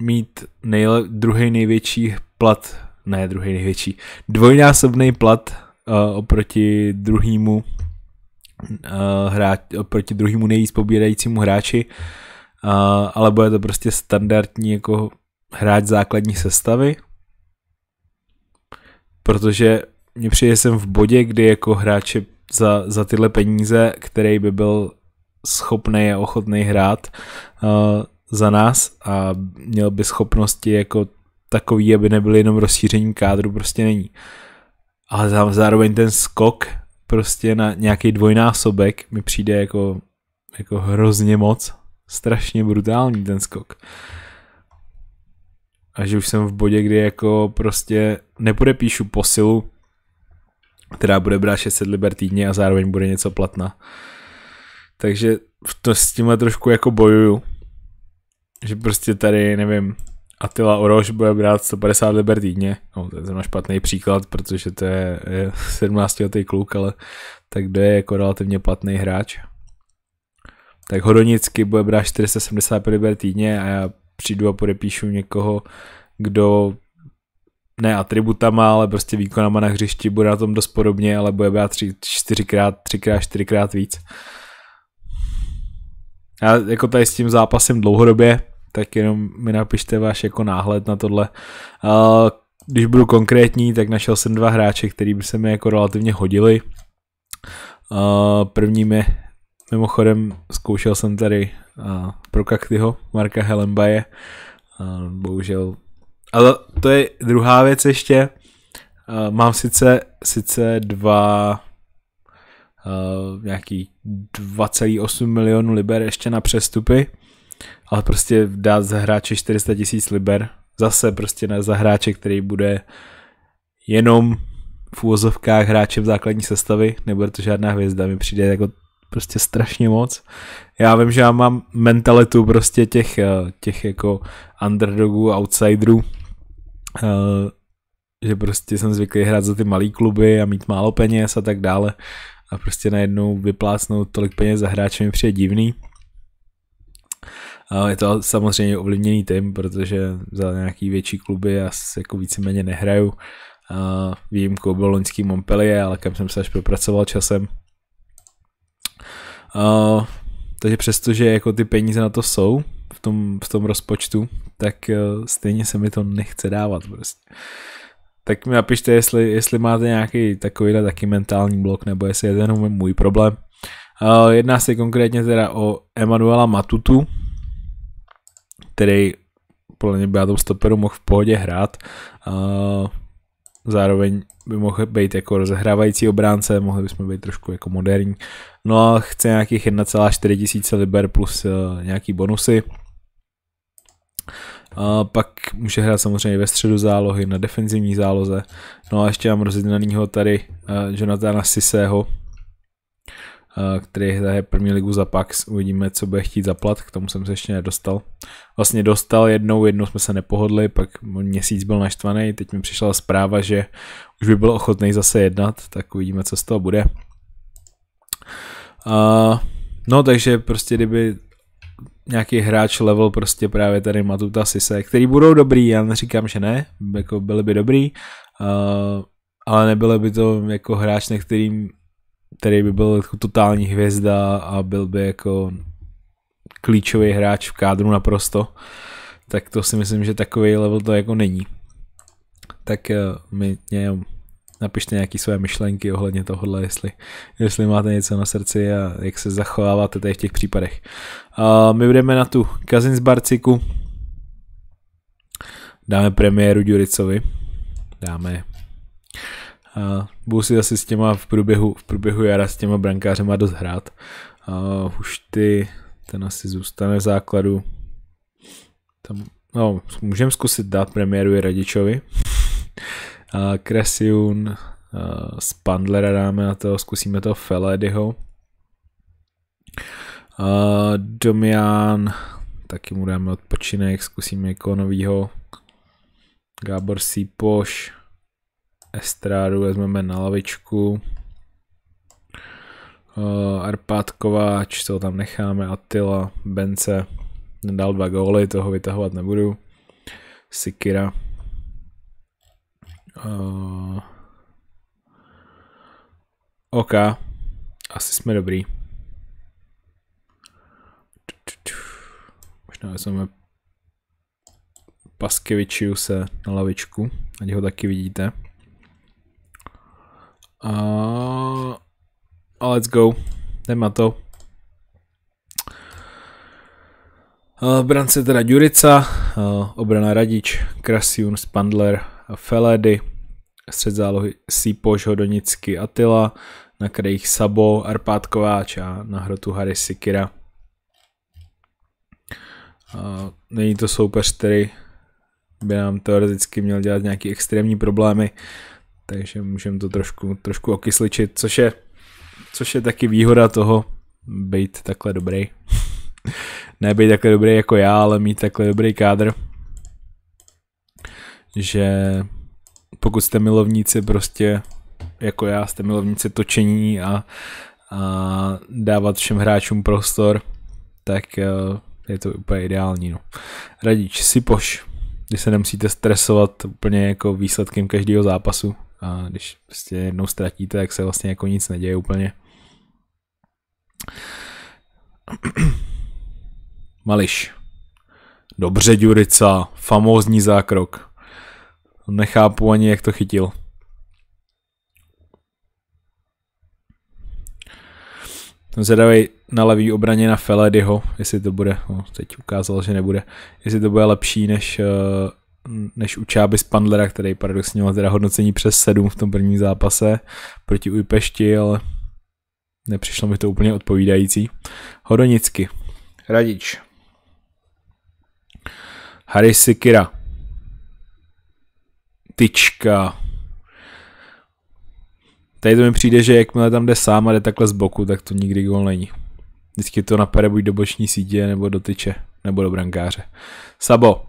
mít nejle- druhý největší plat, ne druhý největší, dvojnásobný plat uh, oproti druhému uh, oproti druhému nejvíc pobírajícímu hráči, uh, ale bude to prostě standardní jako hráč základní sestavy, protože mě přijde jsem v bodě, kdy jako hráče za, za tyhle peníze, který by byl schopný a ochotný hrát uh, za nás a měl by schopnosti jako takový, aby nebyly jenom rozšířením kádru, prostě není. Ale zároveň ten skok prostě na nějaký dvojnásobek mi přijde jako, jako hrozně moc. Strašně brutální ten skok. A že už jsem v bodě, kdy jako prostě nepodepíšu posilu která bude brát 600 liber týdně a zároveň bude něco platná. Takže to s tímhle trošku jako bojuju. Že prostě tady, nevím, Atila Oroš bude brát 150 liber týdně. No, to je zrovna špatný příklad, protože to je, je 17 letý kluk, ale tak kdo je jako relativně platný hráč. Tak Horonicky bude brát 475 liber týdně a já přijdu a podepíšu někoho, kdo ne atributama, ale prostě výkonama na hřišti bude na tom dost podobně, ale bude být tři, čtyřikrát, třikrát, čtyřikrát víc. Já jako tady s tím zápasem dlouhodobě, tak jenom mi napište váš jako náhled na tohle. Když budu konkrétní, tak našel jsem dva hráče, který by se mi jako relativně hodili. Prvním je Mimochodem zkoušel jsem tady pro Kaktyho, Marka Helembaje. bohužel ale to je druhá věc ještě. Uh, mám sice, sice dva uh, nějaký 2,8 milionů liber ještě na přestupy, ale prostě dát za hráče 400 tisíc liber, zase prostě na za hráče, který bude jenom v úvozovkách v základní sestavy, nebude to žádná hvězda, mi přijde jako prostě strašně moc. Já vím, že já mám mentalitu prostě těch, eh, těch jako underdogů, outsiderů, Eh, že prostě jsem zvyklý hrát za ty malý kluby a mít málo peněz a tak dále a prostě najednou vyplácnout tolik peněz za hráče mi přijde divný. Eh, je to samozřejmě ovlivněný tým, protože za nějaký větší kluby já jako víceméně nehraju. Eh, vím výjimkou byl loňský Montpellier, ale kam jsem se až propracoval časem. Uh, takže přestože jako ty peníze na to jsou, v tom, v tom rozpočtu, tak eh, stejně se mi to nechce dávat prostě. Tak mi napište, jestli, jestli máte nějaký takovýhle taky mentální blok, nebo jestli je to jenom můj problém. Eh, jedná se konkrétně teda o Emanuela Matutu, který podle mě by já tom stoperu mohl v pohodě hrát. Eh, zároveň by mohl být jako rozehrávající obránce, mohli bychom být trošku jako moderní. No a chce nějakých 1,4 tisíce liber plus nějaký bonusy. A pak může hrát samozřejmě ve středu zálohy, na defenzivní záloze. No a ještě mám rozjednanýho tady uh, Jonathana Siseho, uh, který hraje první ligu za Pax. Uvidíme, co bude chtít zaplat, k tomu jsem se ještě nedostal. Vlastně dostal jednou, jednou jsme se nepohodli, pak měsíc byl naštvaný, teď mi přišla zpráva, že už by byl ochotný zase jednat, tak uvidíme, co z toho bude. Uh, no takže prostě kdyby nějaký hráč level prostě právě tady Matuta Sise, který budou dobrý, já neříkám, že ne, jako byli by dobrý, uh, ale nebyly by to jako hráč, na kterým, který by byl jako totální hvězda a byl by jako klíčový hráč v kádru naprosto, tak to si myslím, že takový level to jako není. Tak uh, my mě napište nějaké své myšlenky ohledně tohohle, jestli, jestli máte něco na srdci a jak se zachováváte tady v těch případech. A my budeme na tu z Barciku, dáme premiéru Duricovi, dáme a budu si asi s těma v průběhu, v průběhu jara s těma brankářema dost hrát. A už ty, ten asi zůstane v základu. Tam, no, můžeme zkusit dát premiéru i Radičovi. Kresiun, Spandlera dáme na to, zkusíme toho Feledyho. Domian, taky mu dáme odpočinek, zkusíme někoho Gábor Sipoš, Estrádu vezmeme na lavičku. Uh, Arpát Kováč, toho tam necháme, Attila, Bence, nedal dva góly, toho vytahovat nebudu. Sikira, Uh, OK. Asi jsme dobrý. Možná vezmeme Paskevičiu se na lavičku, ať ho taky vidíte. A, uh, let's go, jdeme na to. Uh, brance teda Ďurica, uh, obrana Radič, Krasiun, Spandler, Feledy, střed zálohy Sipoš, Hodonický, Atila, na krajích Sabo, Arpát Kováč a na hrotu Harry Sikira. A není to soupeř, který by nám teoreticky měl dělat nějaké extrémní problémy, takže můžeme to trošku, trošku okysličit, což je, což je taky výhoda toho, být takhle dobrý. ne být takhle dobrý jako já, ale mít takhle dobrý kádr že pokud jste milovníci prostě jako já, jste milovníci točení a, a dávat všem hráčům prostor, tak eh, je to úplně ideální. No. Radič poš, když se nemusíte stresovat úplně jako výsledkem každého zápasu a když prostě jednou ztratíte, tak se vlastně jako nic neděje úplně. Mališ. Dobře, Ďurica, famózní zákrok nechápu ani, jak to chytil. Jsem na levý obraně na Feledyho, jestli to bude, no, teď ukázal, že nebude, jestli to bude lepší než, eh, než u Čáby Spandlera, který paradoxně měl teda hodnocení přes 7 v tom prvním zápase proti Ujpešti, ale nepřišlo mi to úplně odpovídající. Hodonicky. Radič. Harry Sikira tyčka. Tady to mi přijde, že jakmile tam jde sám a jde takhle z boku, tak to nikdy gol není. Vždycky to napere buď do boční sítě, nebo do tyče, nebo do brankáře. Sabo.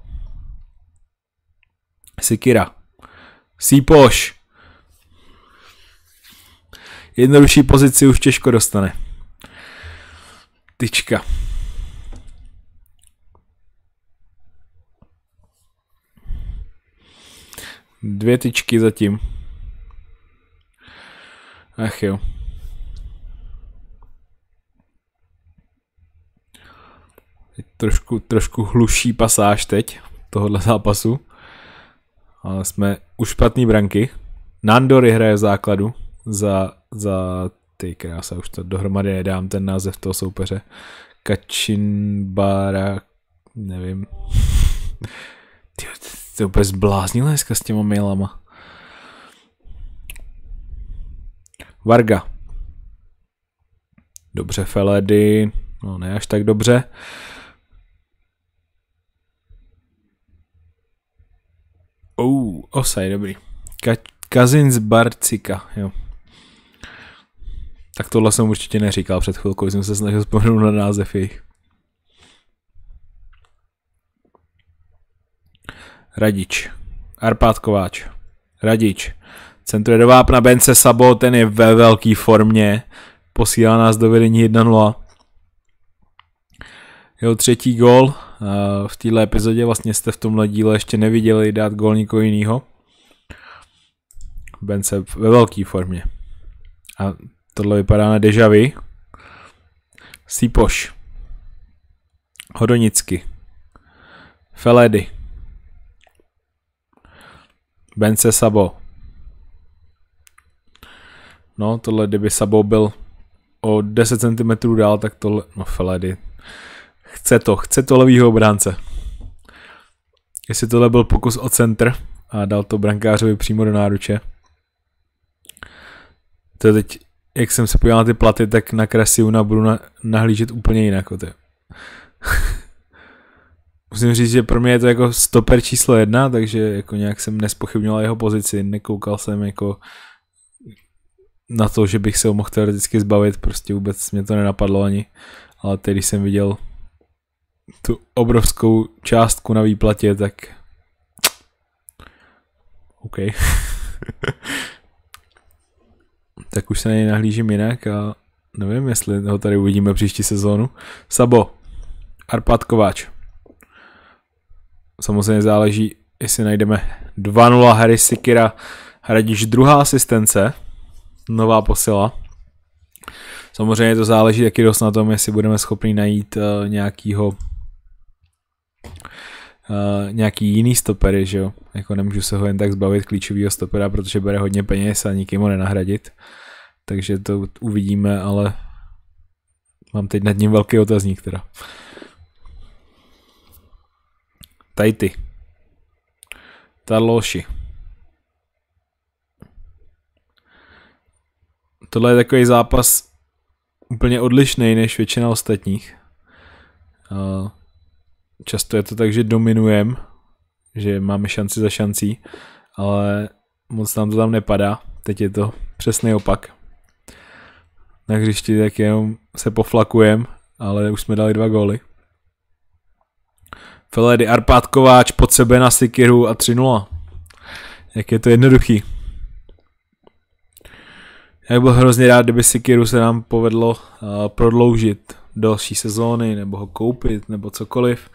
Sikira. Sípoš. Jednodušší pozici už těžko dostane. Tyčka. Dvě tyčky zatím. Ach jo. Teď trošku, trošku hluší pasáž teď tohohle zápasu. Ale jsme u špatný branky. Nandory hraje v základu za, za ty krása, už to dohromady nedám ten název toho soupeře. Kačinbara, nevím. Jste úplně zbláznil dneska s těma mailama. Varga. Dobře, Feledy. No ne až tak dobře. uh, osaj, dobrý. Ka- Kazin z Barcika, jo. Tak tohle jsem určitě neříkal před chvilkou, jsem se snažil vzpomenout na název jejich. Radič. Arpát Kováč. Radič. Centruje do vápna Bence Sabo, ten je ve velké formě. Posílá nás do vedení 1-0. Jeho třetí gol eh, v této epizodě, vlastně jste v tomhle díle ještě neviděli dát gol nikoho jiného. Bence ve velké formě. A tohle vypadá na deja vu. Sípoš. Hodonicky. Feledy. Bence Sabo. No, tohle, kdyby Sabo byl o 10 cm dál, tak tohle, no Feledy, chce to, chce to levýho obránce. Jestli tohle byl pokus o centr a dal to brankářovi přímo do náruče. To teď, jak jsem se podíval na ty platy, tak na Krasiuna budu na, nahlížet úplně jinak. musím říct, že pro mě je to jako stoper číslo jedna, takže jako nějak jsem nespochybňoval jeho pozici, nekoukal jsem jako na to, že bych se ho mohl teoreticky zbavit, prostě vůbec mě to nenapadlo ani, ale teď, když jsem viděl tu obrovskou částku na výplatě, tak OK. tak už se na něj nahlížím jinak a nevím, jestli ho tady uvidíme příští sezónu. Sabo, Arpad Kováč. Samozřejmě záleží, jestli najdeme 2-0 Harry Sikira, Hradíš druhá asistence, nová posila. Samozřejmě to záleží taky dost na tom, jestli budeme schopni najít uh, nějakýho uh, nějaký jiný stopery, že jo. Jako nemůžu se ho jen tak zbavit klíčového stopera, protože bere hodně peněz a nikým ho nenahradit. Takže to uvidíme, ale mám teď nad ním velký otazník teda. Uh, Tady ty. loši. Tohle je takový zápas úplně odlišný než většina ostatních. Často je to tak, že dominujem, že máme šanci za šancí, ale moc nám to tam nepadá. Teď je to přesný opak. Na hřišti tak jenom se poflakujem, ale už jsme dali dva góly. Feledy Arpátkováč pod sebe na Sikiru a 3-0. Jak je to jednoduchý. Já byl hrozně rád, kdyby Sikiru se nám povedlo eh, prodloužit další sezóny, nebo ho koupit, nebo cokoliv,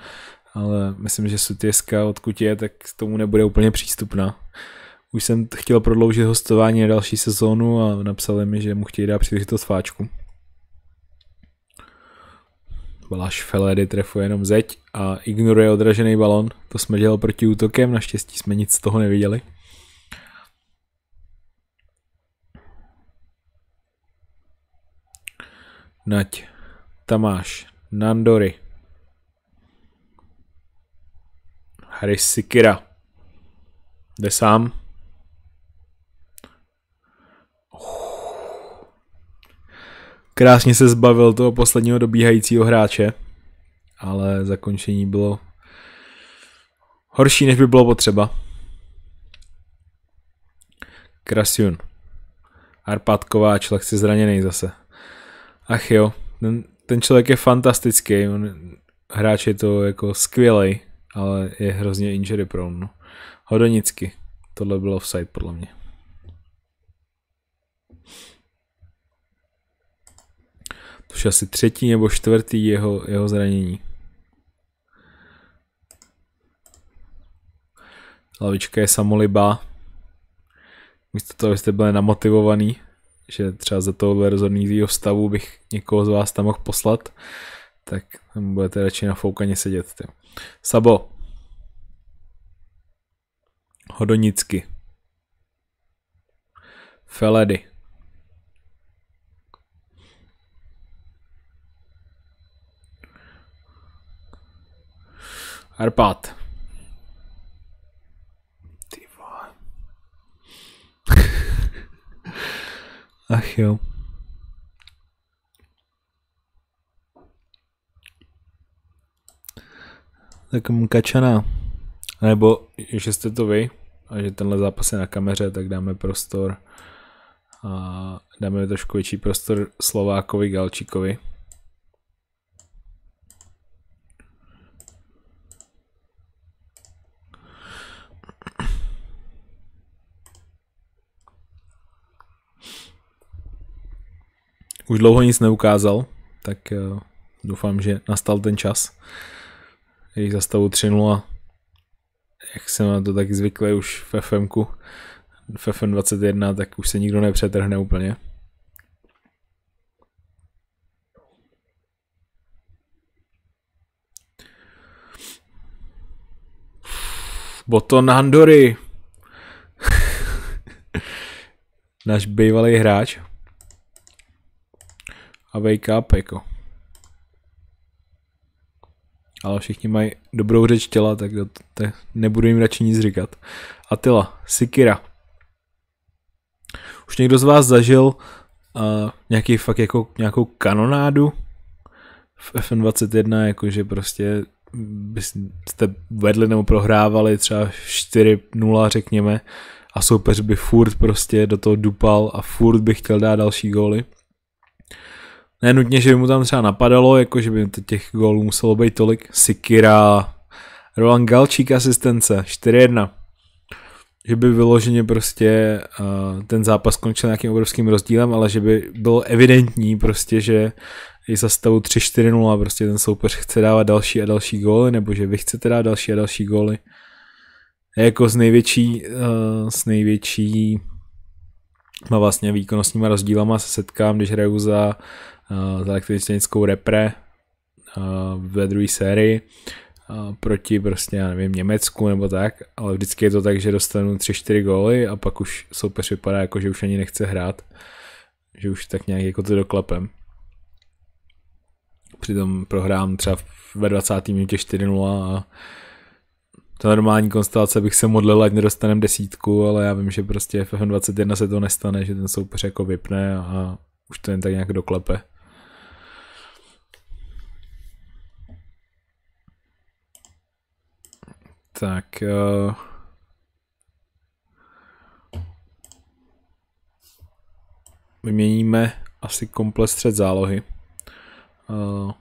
ale myslím, že Sutjeska, odkud je, tak tomu nebude úplně přístupná. Už jsem chtěl prodloužit hostování na další sezónu a napsali mi, že mu chtějí dát příležitost fáčku. Baláš Feledy trefuje jenom zeď a ignoruje odražený balon. To jsme dělali proti útokem, naštěstí jsme nic z toho neviděli. Nať, Tamáš, Nandory, Harry Sikira. Jde sám. krásně se zbavil toho posledního dobíhajícího hráče, ale zakončení bylo horší, než by bylo potřeba. Krasjun, Arpad Kováč, lehce zraněný zase. Ach jo, ten, ten člověk je fantastický, on, hráč je to jako skvělej, ale je hrozně injury prone. No. Hodonicky. Tohle bylo offside podle mě. to je asi třetí nebo čtvrtý jeho, jeho zranění. Lavička je samolibá. Místo toho, abyste byli namotivovaný, že třeba za tohle rozhodnutého stavu bych někoho z vás tam mohl poslat, tak tam budete radši na foukaně sedět. Ty. Sabo. Hodonicky. Feledy. Arpát. Ty vole. Ach jo. Tak Mkačana. Nebo, že jste to vy a že tenhle zápas je na kameře, tak dáme prostor a dáme trošku větší prostor Slovákovi Galčíkovi. už dlouho nic neukázal, tak eh, doufám, že nastal ten čas. Jejich zastavu 3 a jak jsem na to tak zvyklý už v FMku, v FM21, tak už se nikdo nepřetrhne úplně. Boton Handory. Náš bývalý hráč a wake up jako. Ale všichni mají dobrou řeč těla, tak to, to, nebudu jim radši nic říkat. Atila, Sikira. Už někdo z vás zažil uh, nějaký fakt jako nějakou kanonádu v FN21, jakože prostě byste vedli nebo prohrávali třeba 4-0 řekněme a soupeř by furt prostě do toho dupal a furt by chtěl dát další góly. Nenutně, že by mu tam třeba napadalo, jako že by to těch gólů muselo být tolik. Sikira, Roland Galčík asistence, 4-1. Že by vyloženě prostě uh, ten zápas skončil nějakým obrovským rozdílem, ale že by bylo evidentní prostě, že i za stavu 3-4-0 prostě ten soupeř chce dávat další a další góly, nebo že vy chcete dát další a další góly. Jako z největší, uh, z největší a vlastně výkonnostníma rozdílama se setkám, když hraju za, eh, za elektronickou repre eh, ve druhé sérii eh, proti prostě, já nevím, Německu nebo tak, ale vždycky je to tak, že dostanu 3-4 góly a pak už soupeř vypadá jako, že už ani nechce hrát, že už tak nějak jako to doklepem. Přitom prohrám třeba ve 20. minutě 4-0 a to normální konstelace bych se modlil, ať nedostaneme desítku, ale já vím, že prostě v F21 se to nestane, že ten soupeř jako vypne a už to jen tak nějak doklepe. Tak. Uh... Vyměníme asi komplet střed zálohy. Uh...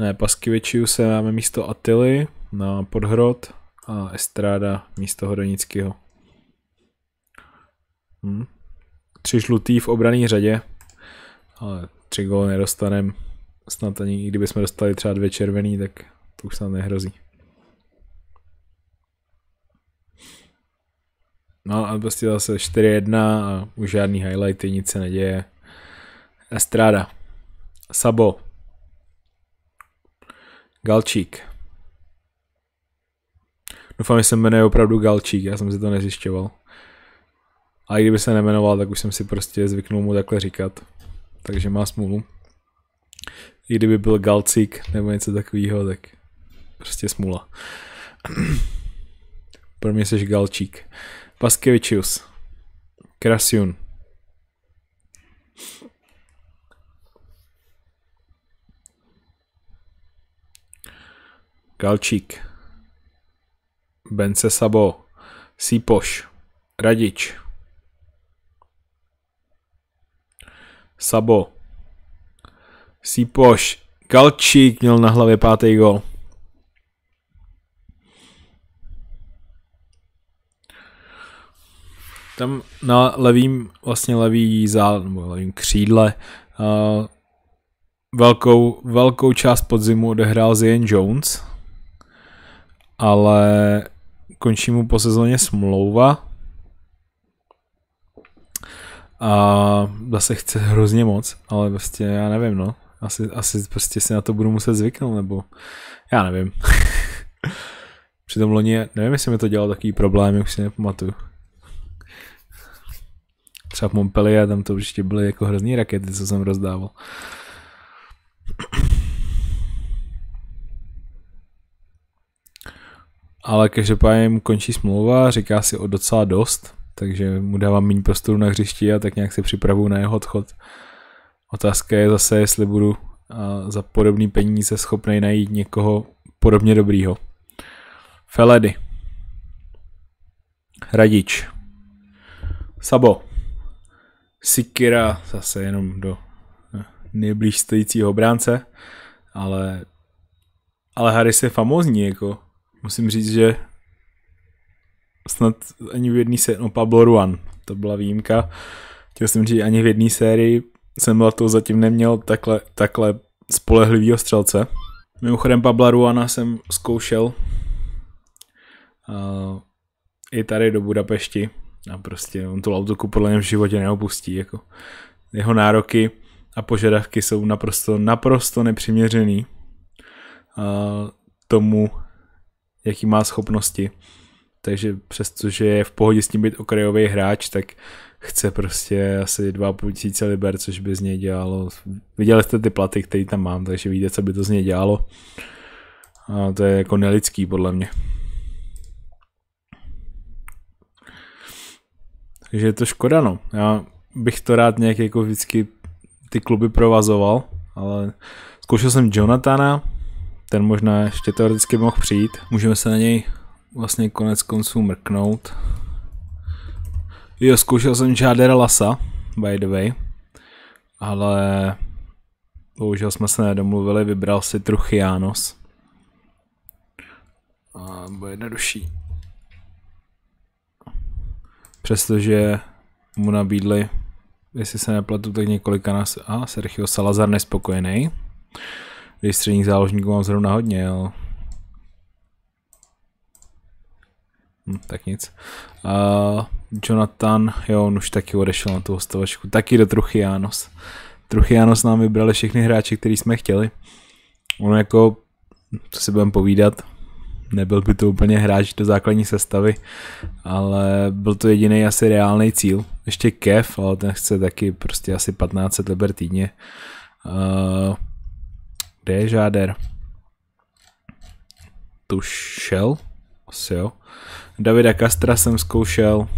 Ne, Paskyvičiu se máme místo Atily na Podhrod a Estrada místo Hodonického. Hm. Tři žlutý v obraný řadě, ale tři góly nedostanem. Snad ani kdyby jsme dostali třeba dvě červený, tak to už snad nehrozí. No a prostě zase 4-1 a už žádný highlighty, nic se neděje. Estrada. Sabo. Galčík. Doufám, že se jmenuje opravdu Galčík, já jsem si to nezjišťoval. A i kdyby se nemenoval, tak už jsem si prostě zvyknul mu takhle říkat. Takže má smůlu. I kdyby byl Galcík nebo něco takového, tak prostě smůla. Pro mě jsi Galčík. Paskevičius. Krasiun. Galčík, Bence Sabo, Sípoš, Radič, Sabo, Sípoš, Galčík měl na hlavě pátý gol. Tam na levým, vlastně levý zál, nebo levým křídle uh, velkou, velkou část podzimu odehrál Zian Jones, ale končí mu po sezóně smlouva a zase chce hrozně moc, ale prostě já nevím, no. Asi, asi prostě si na to budu muset zvyknout, nebo já nevím. Přitom loni, nevím, jestli mi to dělalo takový problém, už si nepamatuju. Třeba v Montpellier, tam to určitě byly jako hrozný rakety, co jsem rozdával. ale každopádně mu končí smlouva, říká si o docela dost, takže mu dávám méně prostoru na hřišti a tak nějak se připravuju na jeho odchod. Otázka je zase, jestli budu za podobný peníze schopný najít někoho podobně dobrýho. Feledy. Radič. Sabo. Sikira zase jenom do eh, nejblíž stojícího obránce, ale, ale Harris je famózní, jako musím říct, že snad ani v jedné sérii, no Pablo Ruan, to byla výjimka, chtěl jsem říct, ani v jedné sérii jsem to zatím neměl takhle, takhle spolehlivýho střelce. Mimochodem Pablo Ruana jsem zkoušel uh, i tady do Budapešti a prostě on tu lautoku podle něm v životě neopustí. Jako. Jeho nároky a požadavky jsou naprosto, naprosto nepřiměřený uh, tomu, jaký má schopnosti. Takže přestože je v pohodě s tím být okrajový hráč, tak chce prostě asi 2,5 tisíce liber, což by z něj dělalo. Viděli jste ty platy, které tam mám, takže víte, co by to z něj dělalo. A to je jako nelidský podle mě. Takže je to škoda, no. Já bych to rád nějak jako vždycky ty kluby provazoval, ale zkoušel jsem Jonathana, ten možná ještě teoreticky mohl přijít. Můžeme se na něj vlastně konec konců mrknout. Jo, zkoušel jsem Jadera Lasa, by the way, ale bohužel jsme se nedomluvili, vybral si Truchianos. A bude jednodušší. Přestože mu nabídli, jestli se nepletu, tak několika nás... A Sergio Salazar nespokojený. Když středních záložníků mám zrovna hodně, jo. Hm, tak nic. Uh, Jonathan, jo, on už taky odešel na tu hostovačku. Taky do Truchianos. Truchianos nám vybrali všechny hráče, který jsme chtěli. On jako, co si budeme povídat, nebyl by to úplně hráč do základní sestavy, ale byl to jediný asi reálný cíl. Ještě Kev, ale ten chce taky prostě asi 15 liber týdně. Uh, kde je žáder? Tu šel? Asi jo. Davida Kastra jsem zkoušel.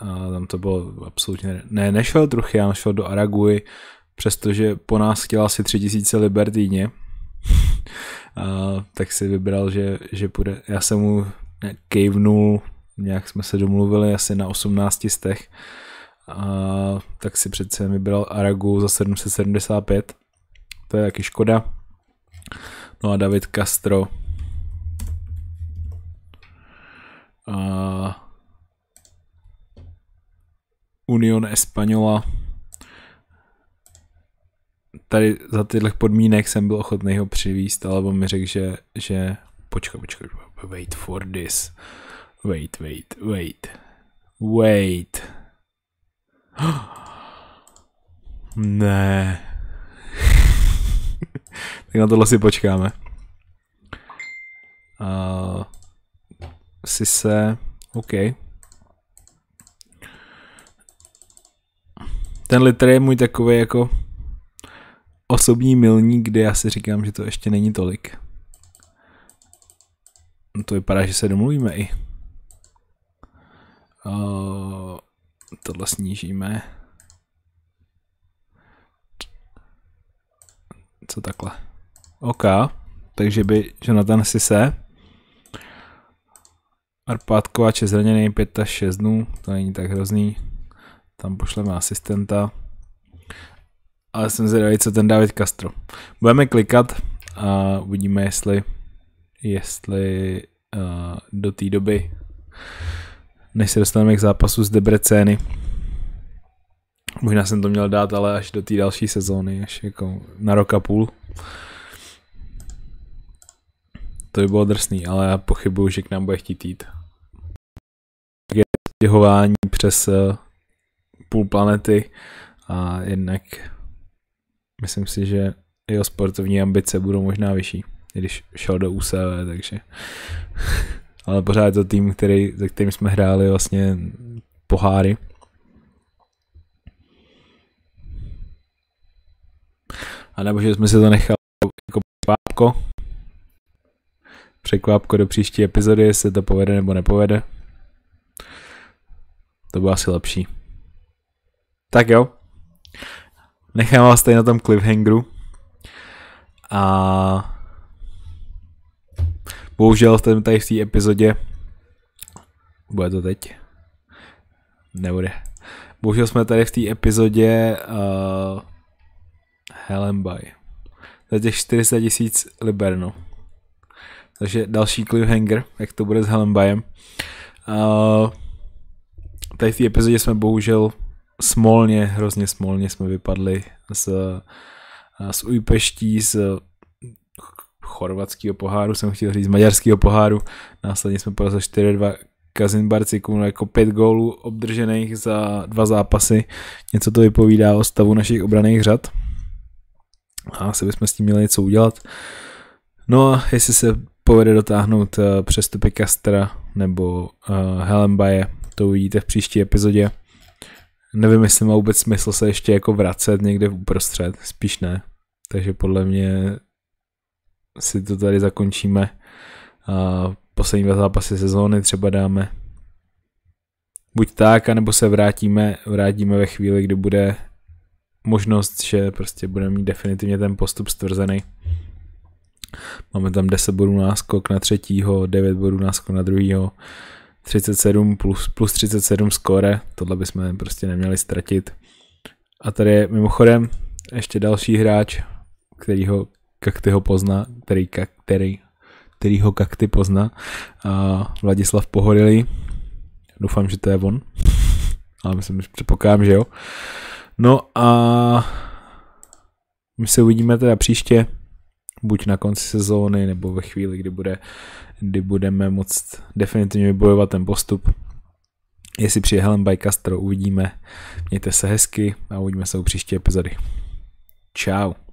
A tam to bylo absolutně... Ne, nešel druhý, já šel do Aragui, přestože po nás chtěla asi 3000 liber týdně. a, tak si vybral, že, že půjde... Já jsem mu kejvnul, nějak jsme se domluvili asi na 18 stech. A, tak si přece vybral Aragu za 775 to je taky škoda. No a David Castro. A Union Española. Tady za tyhle podmínek jsem byl ochotný ho přivíst, ale on mi řekl, že, že počkej, počkej, wait for this. Wait, wait, wait. Wait. Ne tak na tohle si počkáme. Uh, si se... OK. Ten litr je můj takový jako osobní milník, kde já si říkám, že to ještě není tolik. No to vypadá, že se domluvíme i. Uh, tohle snížíme. něco takhle. OK, takže by Jonathan Sise. Arpád Kováč je zraněný 5 až 6 dnů, to není tak hrozný. Tam pošleme asistenta. Ale jsem zvědavý, co ten David Castro. Budeme klikat a uvidíme, jestli, jestli uh, do té doby, než se dostaneme k zápasu z Debreceny, Možná jsem to měl dát, ale až do té další sezóny, až jako na rok a půl. To by bylo drsný, ale já pochybuju, že k nám bude chtít jít. Je stěhování přes eh, půl planety a jednak myslím si, že jeho sportovní ambice budou možná vyšší, když šel do UCV, takže ale pořád je to tým, který, za kterým jsme hráli vlastně poháry A nebo že jsme si to nechali jako překvapko. Překvapko do příští epizody, jestli to povede nebo nepovede. To bylo asi lepší. Tak jo. Nechám vás tady na tom cliffhangeru. A bohužel jste tady v té epizodě bude to teď? Nebude. Bohužel jsme tady v té epizodě uh, Helenby. Za těch 400 tisíc liberno, Takže další cliffhanger, jak to bude s Helenbyem. Uh, tady v té epizodě jsme bohužel smolně, hrozně smolně jsme vypadli z, z Ujpeští, z chorvatského poháru, jsem chtěl říct, z maďarského poháru. Následně jsme porazili 4-2 Kazin Barciku jako pět gólů obdržených za dva zápasy. Něco to vypovídá o stavu našich obraných řad a asi bychom s tím měli něco udělat. No a jestli se povede dotáhnout eh, přestupy Castra nebo eh, Helen Baye, to uvidíte v příští epizodě. Nevím, jestli má vůbec smysl se ještě jako vracet někde v uprostřed, spíš ne. Takže podle mě si to tady zakončíme a poslední dva zápasy sezóny třeba dáme buď tak, anebo se vrátíme, vrátíme ve chvíli, kdy bude možnost, že prostě budeme mít definitivně ten postup stvrzený. Máme tam 10 bodů náskok na třetího, 9 bodů náskok na druhýho, 37 plus, plus 37 skore, tohle bychom prostě neměli ztratit. A tady je mimochodem ještě další hráč, kterýho Kakty ho pozná, který, který, který ho Kakty pozná, a Vladislav Pohorilý. Doufám, že to je on, ale myslím, že předpokládám, že jo. No a my se uvidíme teda příště, buď na konci sezóny, nebo ve chvíli, kdy, bude, kdy budeme moct definitivně vybojovat ten postup. Jestli přijde Helen by Castro, uvidíme. Mějte se hezky a uvidíme se u příští epizody. Ciao.